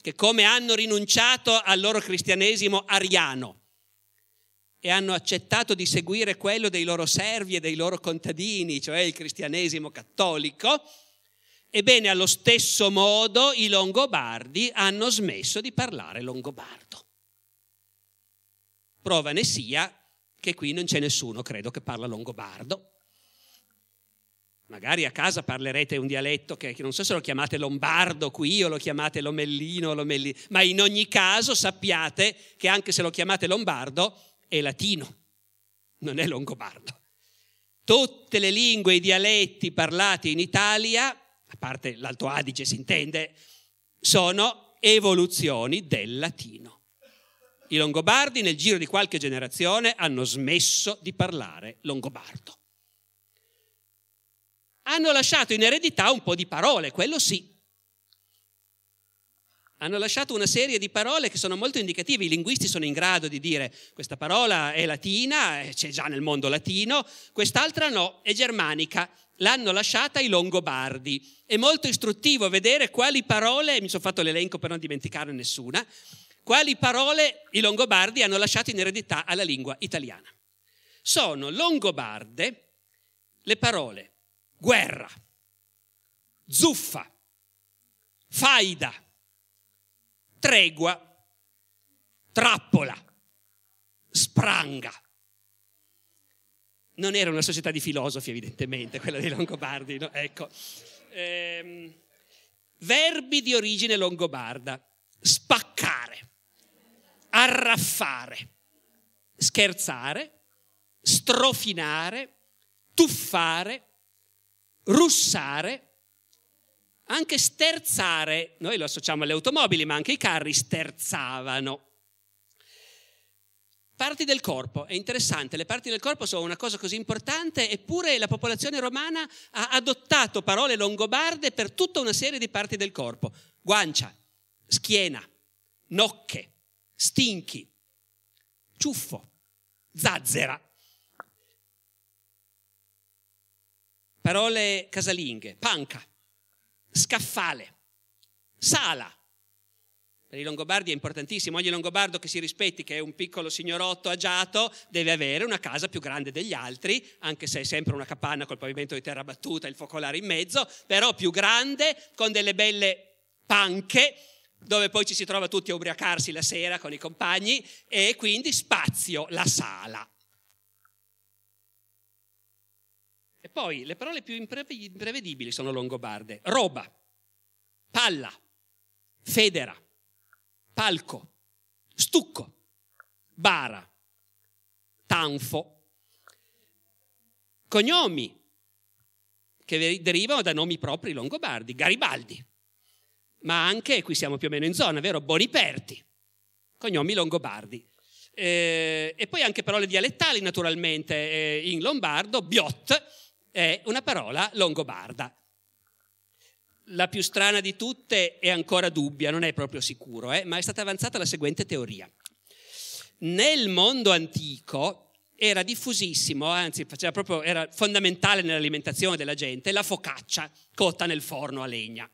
che come hanno rinunciato al loro cristianesimo ariano, e hanno accettato di seguire quello dei loro servi e dei loro contadini, cioè il cristianesimo cattolico, ebbene allo stesso modo i longobardi hanno smesso di parlare longobardo. Prova ne sia che qui non c'è nessuno, credo, che parla longobardo. Magari a casa parlerete un dialetto che, che non so se lo chiamate lombardo qui o lo chiamate lomellino, lomellino, ma in ogni caso sappiate che anche se lo chiamate lombardo, è latino, non è longobardo. Tutte le lingue e i dialetti parlati in Italia, a parte l'Alto Adige si intende, sono evoluzioni del latino. I longobardi nel giro di qualche generazione hanno smesso di parlare longobardo. Hanno lasciato in eredità un po' di parole, quello sì, hanno lasciato una serie di parole che sono molto indicative. I linguisti sono in grado di dire questa parola è latina, eh, c'è già nel mondo latino, quest'altra no, è germanica. L'hanno lasciata i Longobardi. È molto istruttivo vedere quali parole, mi sono fatto l'elenco per non dimenticarne nessuna, quali parole i Longobardi hanno lasciato in eredità alla lingua italiana. Sono longobarde le parole guerra, zuffa, faida, tregua, trappola, spranga. Non era una società di filosofi, evidentemente, quella dei Longobardi, no? ecco. Ehm, verbi di origine longobarda, spaccare, arraffare, scherzare, strofinare, tuffare, russare, anche sterzare, noi lo associamo alle automobili, ma anche i carri sterzavano. Parti del corpo, è interessante, le parti del corpo sono una cosa così importante, eppure la popolazione romana ha adottato parole longobarde per tutta una serie di parti del corpo. Guancia, schiena, nocche, stinchi, ciuffo, zazzera. Parole casalinghe, panca scaffale, sala. Per i Longobardi è importantissimo, ogni Longobardo che si rispetti, che è un piccolo signorotto agiato, deve avere una casa più grande degli altri, anche se è sempre una capanna col pavimento di terra battuta e il focolare in mezzo, però più grande, con delle belle panche, dove poi ci si trova tutti a ubriacarsi la sera con i compagni, e quindi spazio, la sala. poi le parole più imprevedibili sono longobarde. Roba, palla, federa, palco, stucco, bara, tanfo. Cognomi che derivano da nomi propri longobardi, Garibaldi, ma anche, qui siamo più o meno in zona, vero? Boniperti, cognomi longobardi. Eh, e poi anche parole dialettali naturalmente, eh, in lombardo, biot, è una parola longobarda. La più strana di tutte è ancora dubbia, non è proprio sicuro, eh, ma è stata avanzata la seguente teoria. Nel mondo antico era diffusissimo, anzi proprio, era fondamentale nell'alimentazione della gente, la focaccia cotta nel forno a legna.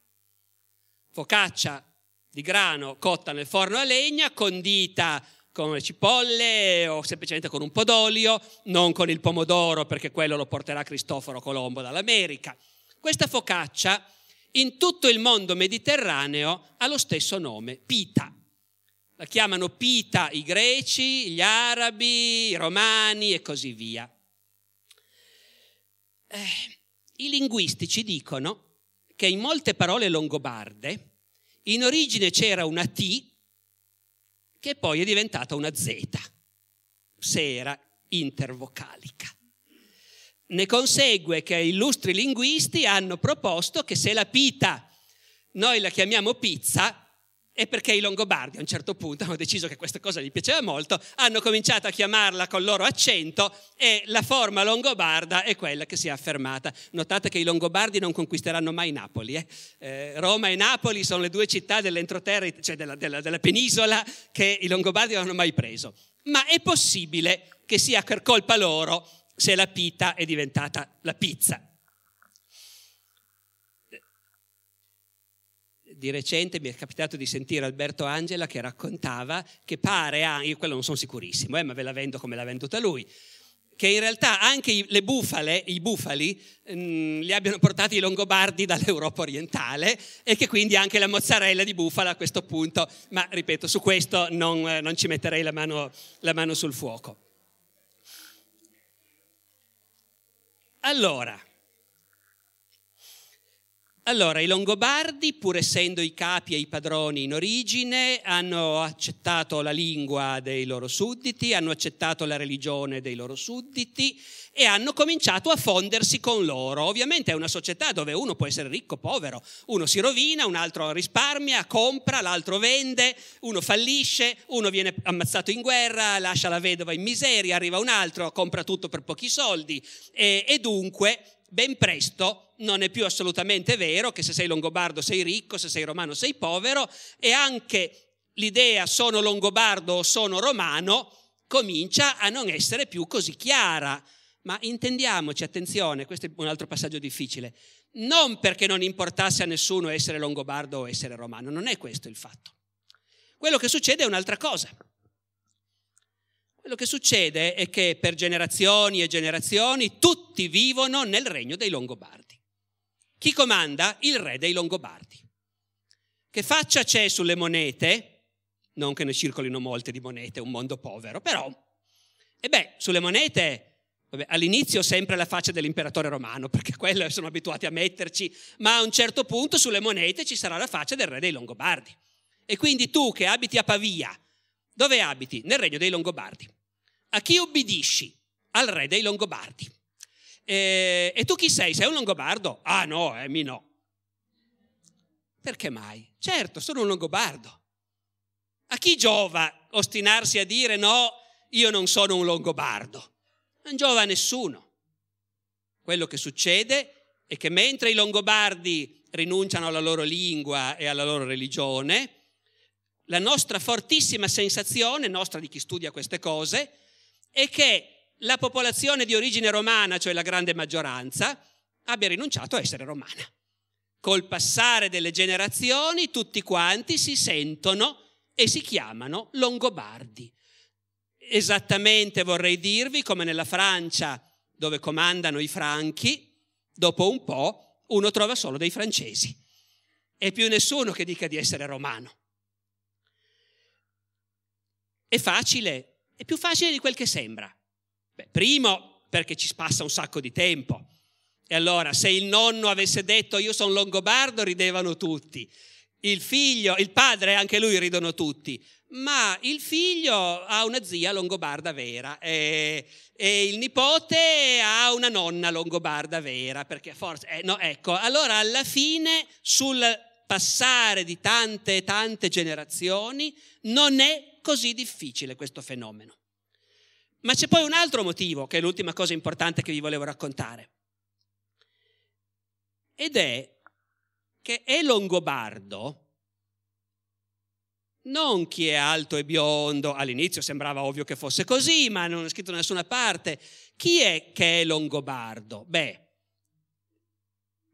Focaccia di grano cotta nel forno a legna, condita con le cipolle o semplicemente con un po' d'olio, non con il pomodoro perché quello lo porterà Cristoforo Colombo dall'America. Questa focaccia in tutto il mondo mediterraneo ha lo stesso nome, pita. La chiamano pita i greci, gli arabi, i romani e così via. Eh, I linguisti ci dicono che in molte parole longobarde in origine c'era una T che poi è diventata una Z, sera intervocalica. Ne consegue che illustri linguisti hanno proposto che se la pita noi la chiamiamo pizza, e perché i Longobardi a un certo punto hanno deciso che questa cosa gli piaceva molto, hanno cominciato a chiamarla col loro accento e la forma longobarda è quella che si è affermata. Notate che i Longobardi non conquisteranno mai Napoli. Eh? Eh, Roma e Napoli sono le due città dell'entroterra, cioè della, della, della penisola, che i Longobardi non hanno mai preso. Ma è possibile che sia per colpa loro se la pita è diventata la pizza. di recente mi è capitato di sentire Alberto Angela che raccontava che pare, a, io quello non sono sicurissimo, eh, ma ve la vendo come l'ha venduta lui, che in realtà anche le bufale, i bufali, mh, mm, li abbiano portati i Longobardi dall'Europa orientale e che quindi anche la mozzarella di bufala a questo punto, ma ripeto, su questo non, eh, non ci metterei la mano, la mano sul fuoco. Allora, allora, i Longobardi, pur essendo i capi e i padroni in origine, hanno accettato la lingua dei loro sudditi, hanno accettato la religione dei loro sudditi e hanno cominciato a fondersi con loro. Ovviamente è una società dove uno può essere ricco o povero, uno si rovina, un altro risparmia, compra, l'altro vende, uno fallisce, uno viene ammazzato in guerra, lascia la vedova in miseria, arriva un altro, compra tutto per pochi soldi e, e dunque ben presto non è più assolutamente vero che se sei longobardo sei ricco, se sei romano sei povero e anche l'idea sono longobardo o sono romano comincia a non essere più così chiara. Ma intendiamoci, attenzione, questo è un altro passaggio difficile, non perché non importasse a nessuno essere longobardo o essere romano, non è questo il fatto. Quello che succede è un'altra cosa. Quello che succede è che per generazioni e generazioni tutti vivono nel regno dei Longobardi. Chi comanda? Il re dei Longobardi. Che faccia c'è sulle monete? Non che ne circolino molte di monete, un mondo povero, però. E beh, sulle monete, vabbè, all'inizio sempre la faccia dell'imperatore romano, perché quello sono abituati a metterci, ma a un certo punto sulle monete ci sarà la faccia del re dei Longobardi. E quindi tu che abiti a Pavia, dove abiti? Nel regno dei Longobardi. A chi obbedisci? Al re dei Longobardi. E, eh, e tu chi sei? Sei un longobardo? Ah no, eh, mi no. Perché mai? Certo, sono un longobardo. A chi giova ostinarsi a dire no, io non sono un longobardo? Non giova a nessuno. Quello che succede è che mentre i longobardi rinunciano alla loro lingua e alla loro religione, la nostra fortissima sensazione, nostra di chi studia queste cose, è che la popolazione di origine romana, cioè la grande maggioranza, abbia rinunciato a essere romana. Col passare delle generazioni tutti quanti si sentono e si chiamano Longobardi. Esattamente vorrei dirvi come nella Francia, dove comandano i franchi, dopo un po' uno trova solo dei francesi e più nessuno che dica di essere romano. È facile, è più facile di quel che sembra. Beh, primo perché ci passa un sacco di tempo. E allora se il nonno avesse detto io sono longobardo ridevano tutti. Il figlio, il padre, anche lui ridono tutti, ma il figlio ha una zia longobarda vera e, e il nipote ha una nonna longobarda vera, perché forse... Eh, no, ecco, allora alla fine sul passare di tante e tante generazioni non è così difficile questo fenomeno. Ma c'è poi un altro motivo, che è l'ultima cosa importante che vi volevo raccontare. Ed è che è Longobardo, non chi è alto e biondo, all'inizio sembrava ovvio che fosse così, ma non è scritto da nessuna parte, chi è che è Longobardo? Beh,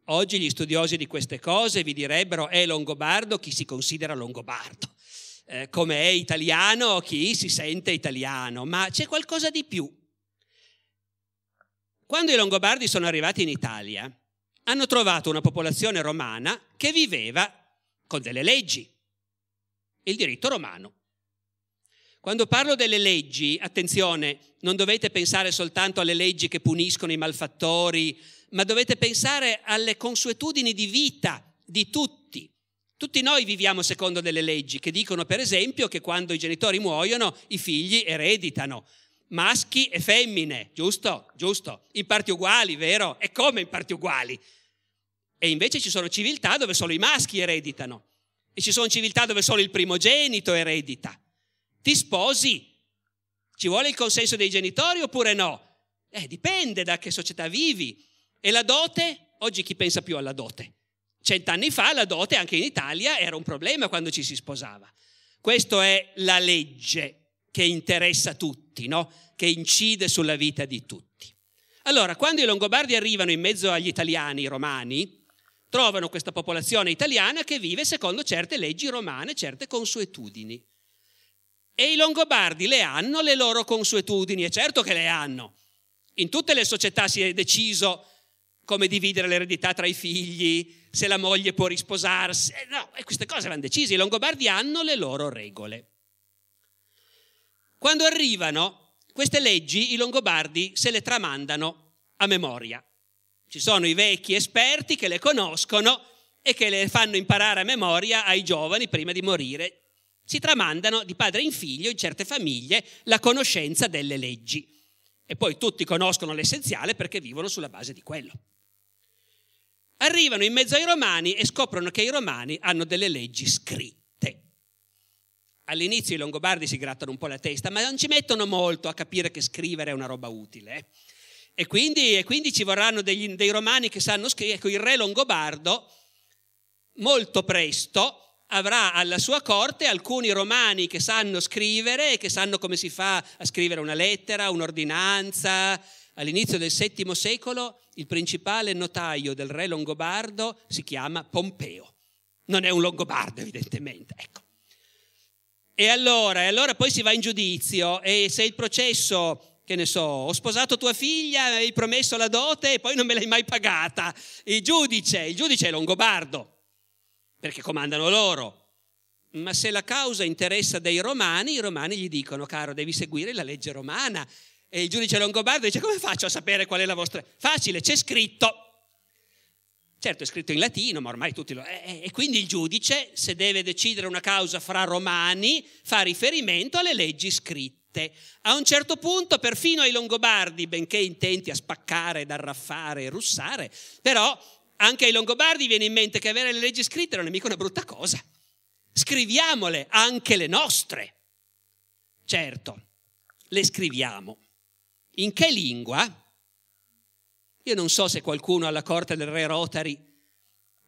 oggi gli studiosi di queste cose vi direbbero è Longobardo chi si considera Longobardo. Eh, come è italiano chi si sente italiano, ma c'è qualcosa di più. Quando i Longobardi sono arrivati in Italia, hanno trovato una popolazione romana che viveva con delle leggi, il diritto romano. Quando parlo delle leggi, attenzione, non dovete pensare soltanto alle leggi che puniscono i malfattori, ma dovete pensare alle consuetudini di vita di tutti tutti noi viviamo secondo delle leggi che dicono, per esempio, che quando i genitori muoiono i figli ereditano maschi e femmine, giusto? Giusto? In parti uguali, vero? E come in parti uguali? E invece ci sono civiltà dove solo i maschi ereditano e ci sono civiltà dove solo il primogenito eredita. Ti sposi? Ci vuole il consenso dei genitori oppure no? Eh, dipende da che società vivi. E la dote? Oggi chi pensa più alla dote? Cent'anni fa la dote anche in Italia era un problema quando ci si sposava. Questa è la legge che interessa tutti, no? che incide sulla vita di tutti. Allora, quando i Longobardi arrivano in mezzo agli italiani, i romani, trovano questa popolazione italiana che vive secondo certe leggi romane, certe consuetudini. E i Longobardi le hanno le loro consuetudini, è certo che le hanno. In tutte le società si è deciso come dividere l'eredità tra i figli, se la moglie può risposarsi. Eh, no, queste cose vanno decise. I Longobardi hanno le loro regole. Quando arrivano queste leggi, i Longobardi se le tramandano a memoria. Ci sono i vecchi esperti che le conoscono e che le fanno imparare a memoria ai giovani prima di morire. Si tramandano di padre in figlio in certe famiglie la conoscenza delle leggi e poi tutti conoscono l'essenziale perché vivono sulla base di quello arrivano in mezzo ai romani e scoprono che i romani hanno delle leggi scritte. All'inizio i longobardi si grattano un po' la testa, ma non ci mettono molto a capire che scrivere è una roba utile. Eh. E, quindi, e quindi, ci vorranno degli, dei romani che sanno scrivere. Ecco, il re longobardo molto presto avrà alla sua corte alcuni romani che sanno scrivere e che sanno come si fa a scrivere una lettera, un'ordinanza, All'inizio del VII secolo il principale notaio del re longobardo si chiama Pompeo. Non è un longobardo evidentemente, ecco. E allora, e allora poi si va in giudizio e se il processo che ne so, ho sposato tua figlia, mi hai promesso la dote e poi non me l'hai mai pagata. Il giudice, il giudice è longobardo, perché comandano loro. Ma se la causa interessa dei romani, i romani gli dicono, caro, devi seguire la legge romana. E il giudice longobardo dice come faccio a sapere qual è la vostra? Facile, c'è scritto. Certo, è scritto in latino, ma ormai tutti lo... E quindi il giudice, se deve decidere una causa fra romani, fa riferimento alle leggi scritte. A un certo punto, perfino ai longobardi, benché intenti a spaccare, ad arraffare e russare, però anche ai longobardi viene in mente che avere le leggi scritte non è mica una brutta cosa. Scriviamole anche le nostre. Certo, le scriviamo in che lingua? Io non so se qualcuno alla corte del re Rotari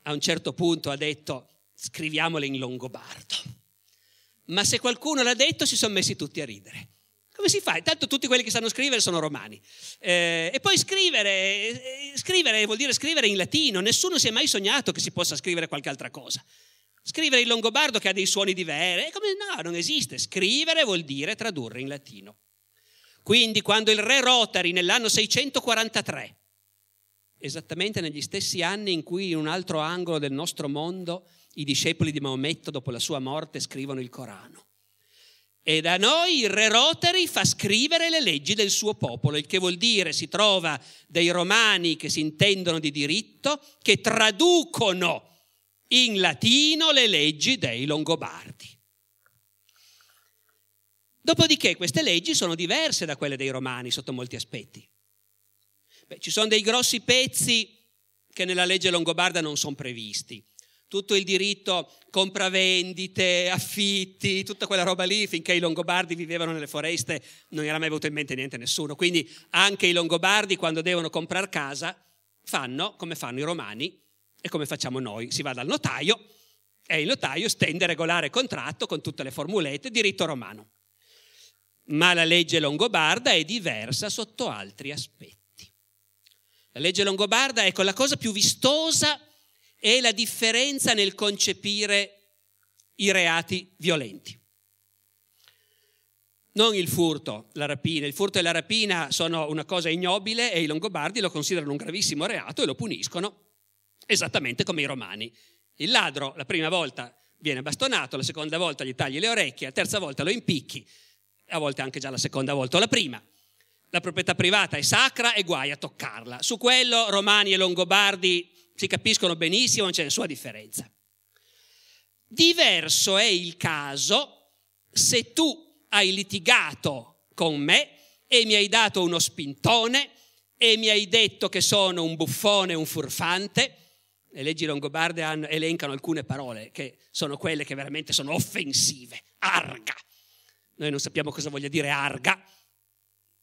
a un certo punto ha detto scriviamole in longobardo, ma se qualcuno l'ha detto si sono messi tutti a ridere. Come si fa? Intanto tutti quelli che sanno scrivere sono romani. Eh, e poi scrivere, eh, scrivere vuol dire scrivere in latino, nessuno si è mai sognato che si possa scrivere qualche altra cosa. Scrivere in longobardo che ha dei suoni diversi, come no, non esiste. Scrivere vuol dire tradurre in latino. Quindi quando il re Rotari nell'anno 643, esattamente negli stessi anni in cui in un altro angolo del nostro mondo i discepoli di Maometto dopo la sua morte scrivono il Corano. E da noi il re Rotari fa scrivere le leggi del suo popolo, il che vuol dire si trova dei romani che si intendono di diritto, che traducono in latino le leggi dei Longobardi. Dopodiché queste leggi sono diverse da quelle dei romani sotto molti aspetti. Beh, ci sono dei grossi pezzi che nella legge longobarda non sono previsti. Tutto il diritto compravendite, affitti, tutta quella roba lì, finché i longobardi vivevano nelle foreste non era mai venuto in mente niente a nessuno. Quindi anche i longobardi quando devono comprare casa fanno come fanno i romani e come facciamo noi. Si va dal notaio e il notaio stende regolare contratto con tutte le formulette, diritto romano ma la legge longobarda è diversa sotto altri aspetti. La legge longobarda, ecco, la cosa più vistosa è la differenza nel concepire i reati violenti. Non il furto, la rapina. Il furto e la rapina sono una cosa ignobile e i longobardi lo considerano un gravissimo reato e lo puniscono esattamente come i romani. Il ladro la prima volta viene bastonato, la seconda volta gli tagli le orecchie, la terza volta lo impicchi, a volte anche già la seconda volta o la prima. La proprietà privata è sacra e guai a toccarla. Su quello Romani e Longobardi si capiscono benissimo, non c'è nessuna differenza. Diverso è il caso se tu hai litigato con me e mi hai dato uno spintone e mi hai detto che sono un buffone, un furfante. Le leggi longobarde elencano alcune parole che sono quelle che veramente sono offensive, arga. Noi non sappiamo cosa voglia dire arga,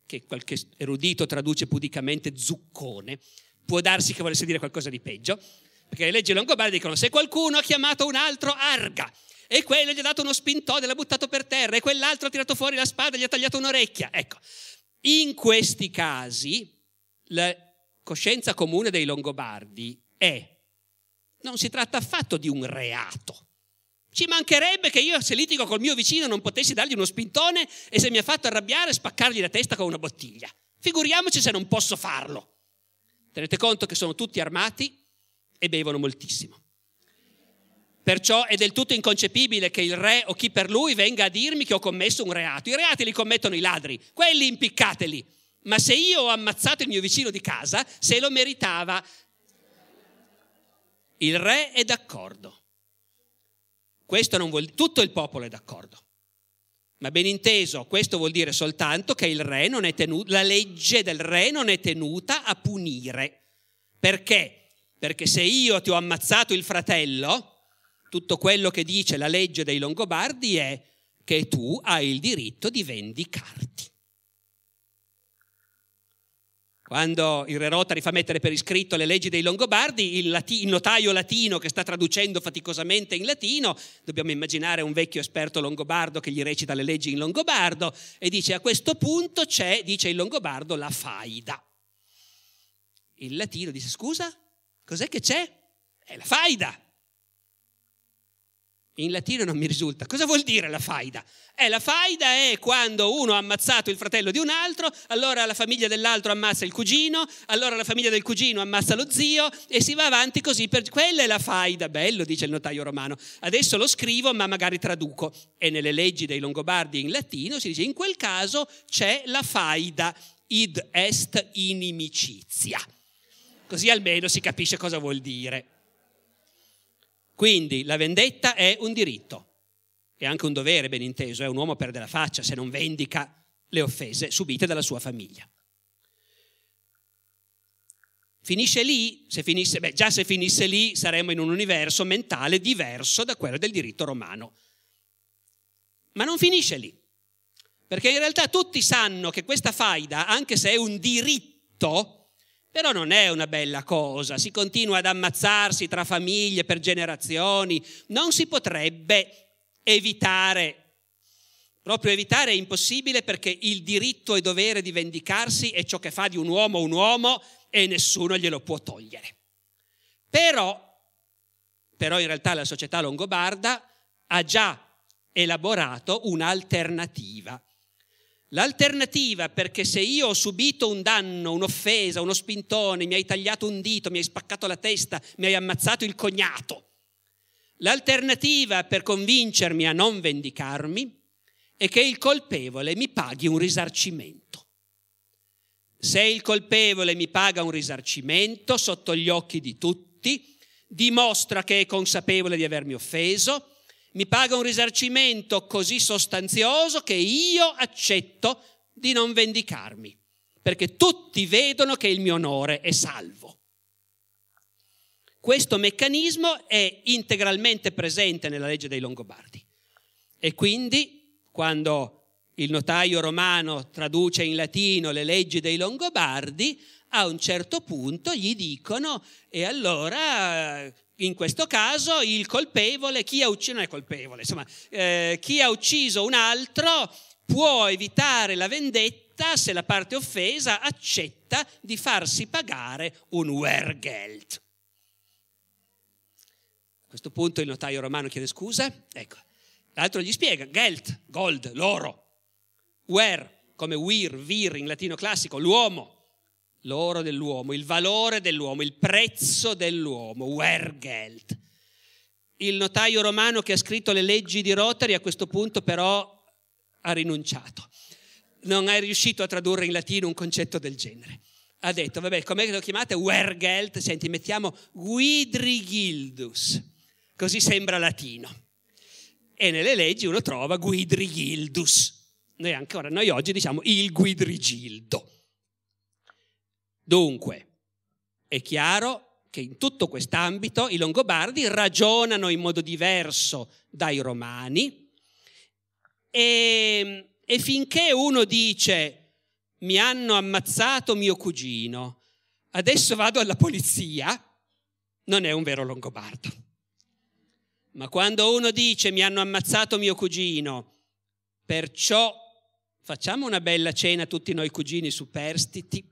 che qualche erudito traduce pudicamente zuccone. Può darsi che volesse dire qualcosa di peggio, perché le leggi longobarde dicono se qualcuno ha chiamato un altro arga e quello gli ha dato uno spintone, l'ha buttato per terra e quell'altro ha tirato fuori la spada e gli ha tagliato un'orecchia. Ecco, in questi casi la coscienza comune dei longobardi è non si tratta affatto di un reato, ci mancherebbe che io, se litigo col mio vicino, non potessi dargli uno spintone e se mi ha fatto arrabbiare spaccargli la testa con una bottiglia. Figuriamoci se non posso farlo. Tenete conto che sono tutti armati e bevono moltissimo. Perciò è del tutto inconcepibile che il re o chi per lui venga a dirmi che ho commesso un reato. I reati li commettono i ladri, quelli impiccateli. Ma se io ho ammazzato il mio vicino di casa, se lo meritava. Il re è d'accordo questo non vuol dire, tutto il popolo è d'accordo. Ma ben inteso, questo vuol dire soltanto che tenuto, la legge del re non è tenuta a punire. Perché? Perché se io ti ho ammazzato il fratello, tutto quello che dice la legge dei Longobardi è che tu hai il diritto di vendicarti quando il Re Rotari fa mettere per iscritto le leggi dei Longobardi, il, lati- il, notaio latino che sta traducendo faticosamente in latino, dobbiamo immaginare un vecchio esperto longobardo che gli recita le leggi in longobardo e dice a questo punto c'è, dice il longobardo, la faida. Il latino dice scusa, cos'è che c'è? È la faida. In latino non mi risulta. Cosa vuol dire la faida? Eh, la faida è quando uno ha ammazzato il fratello di un altro, allora la famiglia dell'altro ammazza il cugino, allora la famiglia del cugino ammazza lo zio e si va avanti così. Per... Quella è la faida, bello, dice il notaio romano. Adesso lo scrivo ma magari traduco. E nelle leggi dei Longobardi in latino si dice in quel caso c'è la faida, id est inimicizia. Così almeno si capisce cosa vuol dire. Quindi la vendetta è un diritto, è anche un dovere, ben inteso, è eh. un uomo perde la faccia se non vendica le offese subite dalla sua famiglia. Finisce lì, se finisse, beh, già se finisse lì saremmo in un universo mentale diverso da quello del diritto romano. Ma non finisce lì, perché in realtà tutti sanno che questa faida, anche se è un diritto, però non è una bella cosa, si continua ad ammazzarsi tra famiglie per generazioni, non si potrebbe evitare. Proprio evitare è impossibile perché il diritto e dovere di vendicarsi è ciò che fa di un uomo un uomo e nessuno glielo può togliere. Però, però in realtà la società longobarda ha già elaborato un'alternativa L'alternativa, perché se io ho subito un danno, un'offesa, uno spintone, mi hai tagliato un dito, mi hai spaccato la testa, mi hai ammazzato il cognato, l'alternativa per convincermi a non vendicarmi è che il colpevole mi paghi un risarcimento. Se il colpevole mi paga un risarcimento sotto gli occhi di tutti, dimostra che è consapevole di avermi offeso, mi paga un risarcimento così sostanzioso che io accetto di non vendicarmi, perché tutti vedono che il mio onore è salvo. Questo meccanismo è integralmente presente nella legge dei Longobardi e quindi quando il notaio romano traduce in latino le leggi dei Longobardi, a un certo punto gli dicono e allora in questo caso il colpevole, chi ha ucciso, non è colpevole, insomma, eh, chi ha ucciso un altro può evitare la vendetta se la parte offesa accetta di farsi pagare un wergeld. A questo punto il notaio romano chiede scusa, ecco, l'altro gli spiega, geld, gold, l'oro, wer, come wir, vir in latino classico, l'uomo, l'oro dell'uomo, il valore dell'uomo, il prezzo dell'uomo, Wergeld. Il notaio romano che ha scritto le leggi di Rotary a questo punto però ha rinunciato. Non è riuscito a tradurre in latino un concetto del genere. Ha detto, vabbè, come lo chiamate? Wergeld, senti, mettiamo Guidrigildus, così sembra latino. E nelle leggi uno trova Guidrigildus. Noi ancora, noi oggi diciamo il Guidrigildo Dunque, è chiaro che in tutto quest'ambito i Longobardi ragionano in modo diverso dai Romani e, ehm, e finché uno dice mi hanno ammazzato mio cugino, adesso vado alla polizia, non è un vero Longobardo. Ma quando uno dice mi hanno ammazzato mio cugino, perciò facciamo una bella cena tutti noi cugini superstiti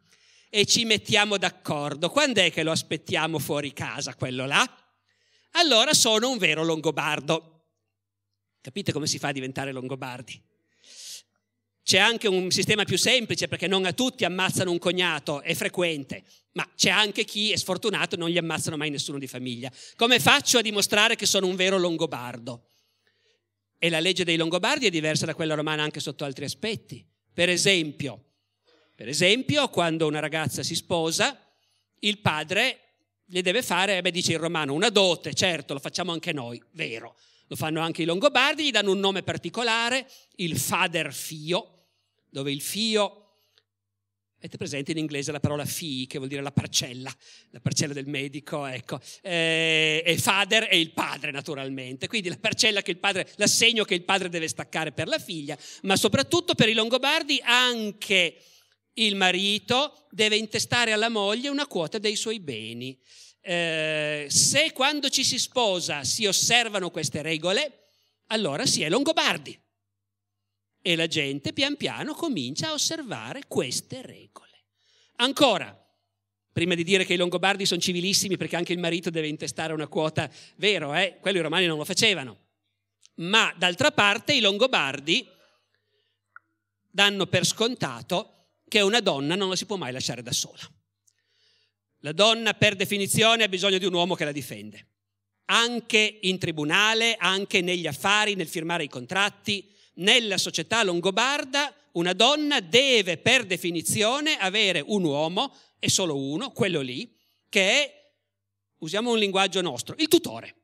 e ci mettiamo d'accordo. Quando è che lo aspettiamo fuori casa, quello là? Allora sono un vero longobardo. Capite come si fa a diventare longobardi? C'è anche un sistema più semplice perché non a tutti ammazzano un cognato, è frequente, ma c'è anche chi è sfortunato e non gli ammazzano mai nessuno di famiglia. Come faccio a dimostrare che sono un vero longobardo? E la legge dei longobardi è diversa da quella romana anche sotto altri aspetti. Per esempio, per esempio, quando una ragazza si sposa, il padre le deve fare, eh beh, dice il romano, una dote, certo, lo facciamo anche noi, vero. Lo fanno anche i longobardi, gli danno un nome particolare, il father fio, dove il fio, avete presente in inglese la parola fee, che vuol dire la parcella, la parcella del medico, ecco, eh, e father è il padre naturalmente, quindi la parcella che il padre, l'assegno che il padre deve staccare per la figlia, ma soprattutto per i longobardi anche il marito deve intestare alla moglie una quota dei suoi beni. Eh, se quando ci si sposa si osservano queste regole, allora si è longobardi. E la gente pian piano comincia a osservare queste regole. Ancora, prima di dire che i longobardi sono civilissimi perché anche il marito deve intestare una quota, vero, eh? quello i romani non lo facevano. Ma d'altra parte i longobardi danno per scontato che che una donna non la si può mai lasciare da sola. La donna per definizione ha bisogno di un uomo che la difende, anche in tribunale, anche negli affari, nel firmare i contratti. Nella società longobarda una donna deve per definizione avere un uomo, e solo uno, quello lì, che è, usiamo un linguaggio nostro, il tutore.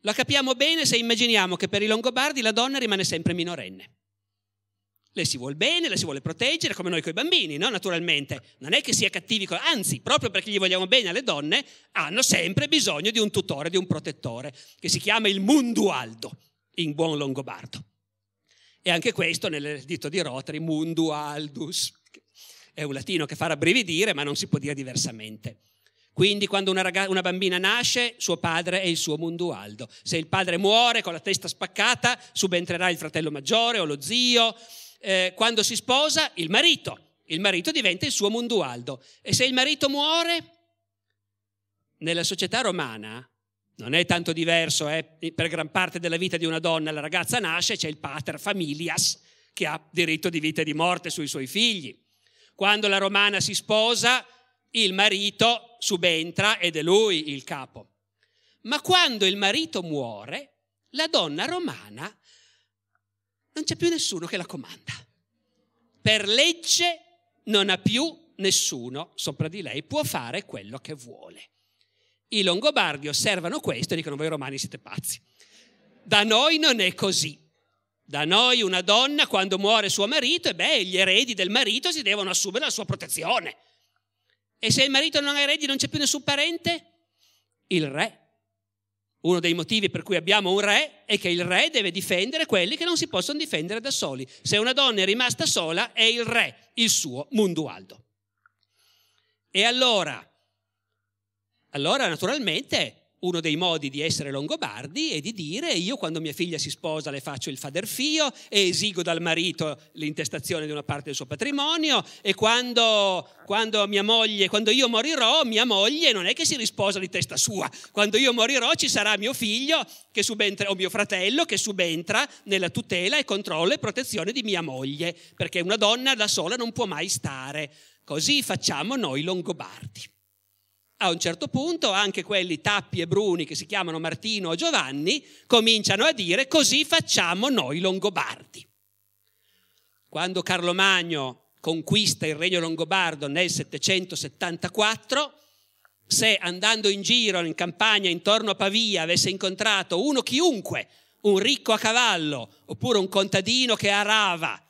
La capiamo bene se immaginiamo che per i longobardi la donna rimane sempre minorenne. Le si vuole bene, le si vuole proteggere, come noi con i bambini, no? Naturalmente. Non è che sia cattivi, con... anzi, proprio perché gli vogliamo bene alle donne, hanno sempre bisogno di un tutore, di un protettore, che si chiama il mundualdo, in buon longobardo. E anche questo nel dito di Rotary, mundualdus, è un latino che fa rabbrividire, ma non si può dire diversamente. Quindi quando una, ragazza, una, bambina nasce, suo padre è il suo mundualdo. Se il padre muore con la testa spaccata, subentrerà il fratello maggiore o lo zio, eh, quando si sposa il marito. Il marito diventa il suo mundualdo. E se il marito muore, nella società romana non è tanto diverso, eh? per gran parte della vita di una donna la ragazza nasce, c'è il pater familias che ha diritto di vita e di morte sui suoi figli. Quando la romana si sposa, il marito subentra ed è lui il capo. Ma quando il marito muore, la donna romana non c'è più nessuno che la comanda. Per legge non ha più nessuno sopra di lei, può fare quello che vuole. I Longobardi osservano questo e dicono voi romani siete pazzi. Da noi non è così. Da noi una donna quando muore suo marito, e beh, gli eredi del marito si devono assumere la sua protezione. E se il marito non ha eredi non c'è più nessun parente? Il re uno dei motivi per cui abbiamo un re è che il re deve difendere quelli che non si possono difendere da soli. Se una donna è rimasta sola, è il re, il suo Mundualdo. E allora, allora naturalmente uno dei modi di essere longobardi è di dire io quando mia figlia si sposa le faccio il faderfio e esigo dal marito l'intestazione di una parte del suo patrimonio e quando, quando, moglie, quando io morirò mia moglie non è che si risposa di testa sua, quando io morirò ci sarà mio figlio subentra, o mio fratello che subentra nella tutela e controllo e protezione di mia moglie, perché una donna da sola non può mai stare. Così facciamo noi longobardi a un certo punto anche quelli tappi e bruni che si chiamano Martino o Giovanni cominciano a dire così facciamo noi Longobardi. Quando Carlo Magno conquista il regno longobardo nel 774, se andando in giro in campagna intorno a Pavia avesse incontrato uno chiunque, un ricco a cavallo oppure un contadino che arava,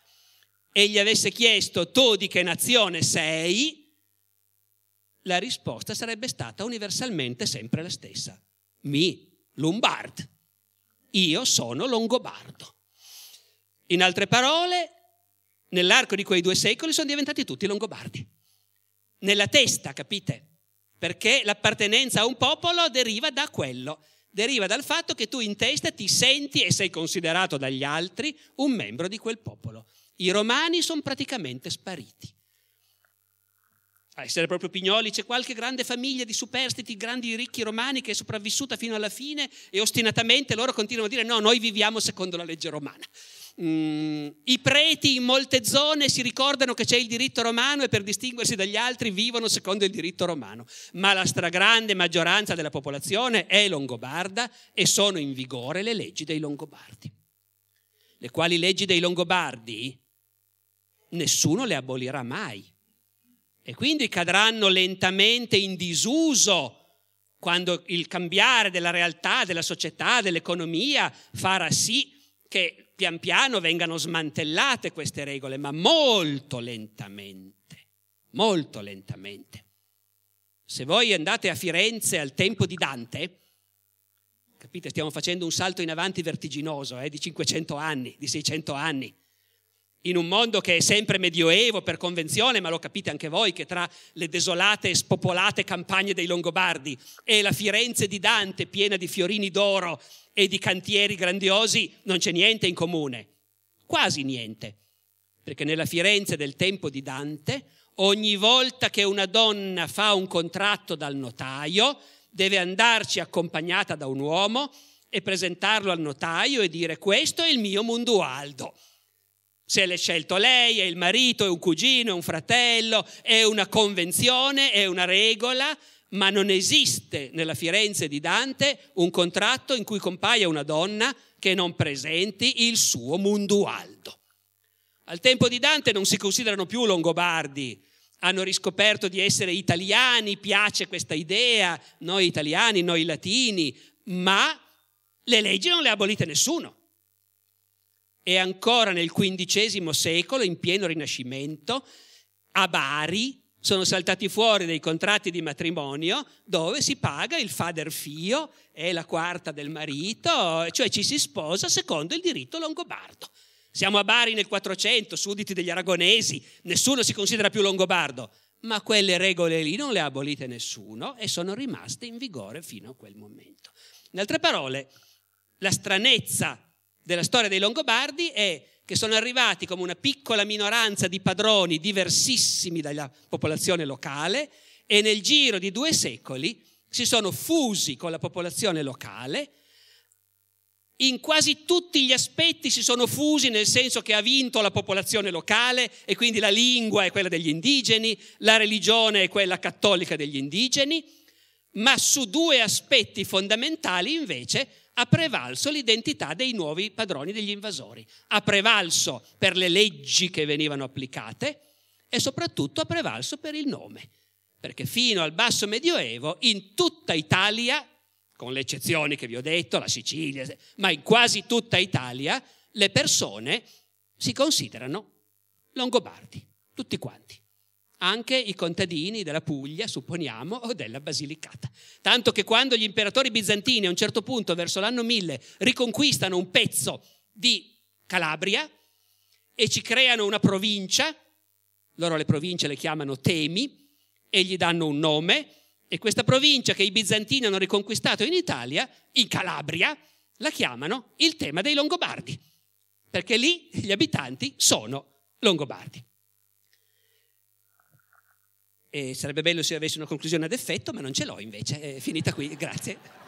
e gli avesse chiesto tu di che nazione sei, la risposta sarebbe stata universalmente sempre la stessa. Mi, Lombard. Io sono Longobardo. In altre parole, nell'arco di quei due secoli sono diventati tutti Longobardi. Nella testa, capite? Perché l'appartenenza a un popolo deriva da quello, deriva dal fatto che tu in testa ti senti e sei considerato dagli altri un membro di quel popolo. I romani sono praticamente spariti a essere proprio Pignoli, c'è qualche grande famiglia di superstiti, grandi ricchi romani che è sopravvissuta fino alla fine e ostinatamente loro continuano a dire no, noi viviamo secondo la legge romana. Mm, I preti in molte zone si ricordano che c'è il diritto romano e per distinguersi dagli altri vivono secondo il diritto romano, ma la stragrande maggioranza della popolazione è longobarda e sono in vigore le leggi dei longobardi, le quali leggi dei longobardi nessuno le abolirà mai e quindi cadranno lentamente in disuso quando il cambiare della realtà, della società, dell'economia farà sì che pian piano vengano smantellate queste regole, ma molto lentamente, molto lentamente. Se voi andate a Firenze al tempo di Dante, capite, stiamo facendo un salto in avanti vertiginoso, eh, di 500 anni, di 600 anni in un mondo che è sempre medioevo per convenzione, ma lo capite anche voi che tra le desolate e spopolate campagne dei Longobardi e la Firenze di Dante piena di fiorini d'oro e di cantieri grandiosi non c'è niente in comune, quasi niente, perché nella Firenze del tempo di Dante ogni volta che una donna fa un contratto dal notaio deve andarci accompagnata da un uomo e presentarlo al notaio e dire questo è il mio Mundualdo se l'è scelto lei, è il marito, è un cugino, è un fratello, è una convenzione, è una regola, ma non esiste nella Firenze di Dante un contratto in cui compaia una donna che non presenti il suo mundualdo. Al tempo di Dante non si considerano più longobardi, hanno riscoperto di essere italiani, piace questa idea, noi italiani, noi latini, ma le leggi non le ha abolite nessuno e ancora nel XV secolo, in pieno rinascimento, a Bari sono saltati fuori dei contratti di matrimonio dove si paga il fader fio e la quarta del marito, cioè ci si sposa secondo il diritto longobardo. Siamo a Bari nel 400, sudditi degli aragonesi, nessuno si considera più longobardo, ma quelle regole lì non le ha abolite nessuno e sono rimaste in vigore fino a quel momento. In altre parole, la stranezza della storia dei Longobardi è che sono arrivati come una piccola minoranza di padroni diversissimi dalla popolazione locale e nel giro di due secoli si sono fusi con la popolazione locale, in quasi tutti gli aspetti si sono fusi nel senso che ha vinto la popolazione locale e quindi la lingua è quella degli indigeni, la religione è quella cattolica degli indigeni, ma su due aspetti fondamentali invece ha prevalso l'identità dei nuovi padroni degli invasori, ha prevalso per le leggi che venivano applicate e soprattutto ha prevalso per il nome, perché fino al basso medioevo in tutta Italia, con le eccezioni che vi ho detto, la Sicilia, ma in quasi tutta Italia, le persone si considerano longobardi, tutti quanti anche i contadini della Puglia, supponiamo, o della Basilicata. Tanto che quando gli imperatori bizantini a un certo punto, verso l'anno 1000, riconquistano un pezzo di Calabria e ci creano una provincia, loro le province le chiamano temi, e gli danno un nome, e questa provincia che i bizantini hanno riconquistato in Italia, in Calabria, la chiamano il tema dei Longobardi, perché lì gli abitanti sono Longobardi. E sarebbe bello se avessi una conclusione ad effetto, ma non ce l'ho invece. È finita qui, grazie.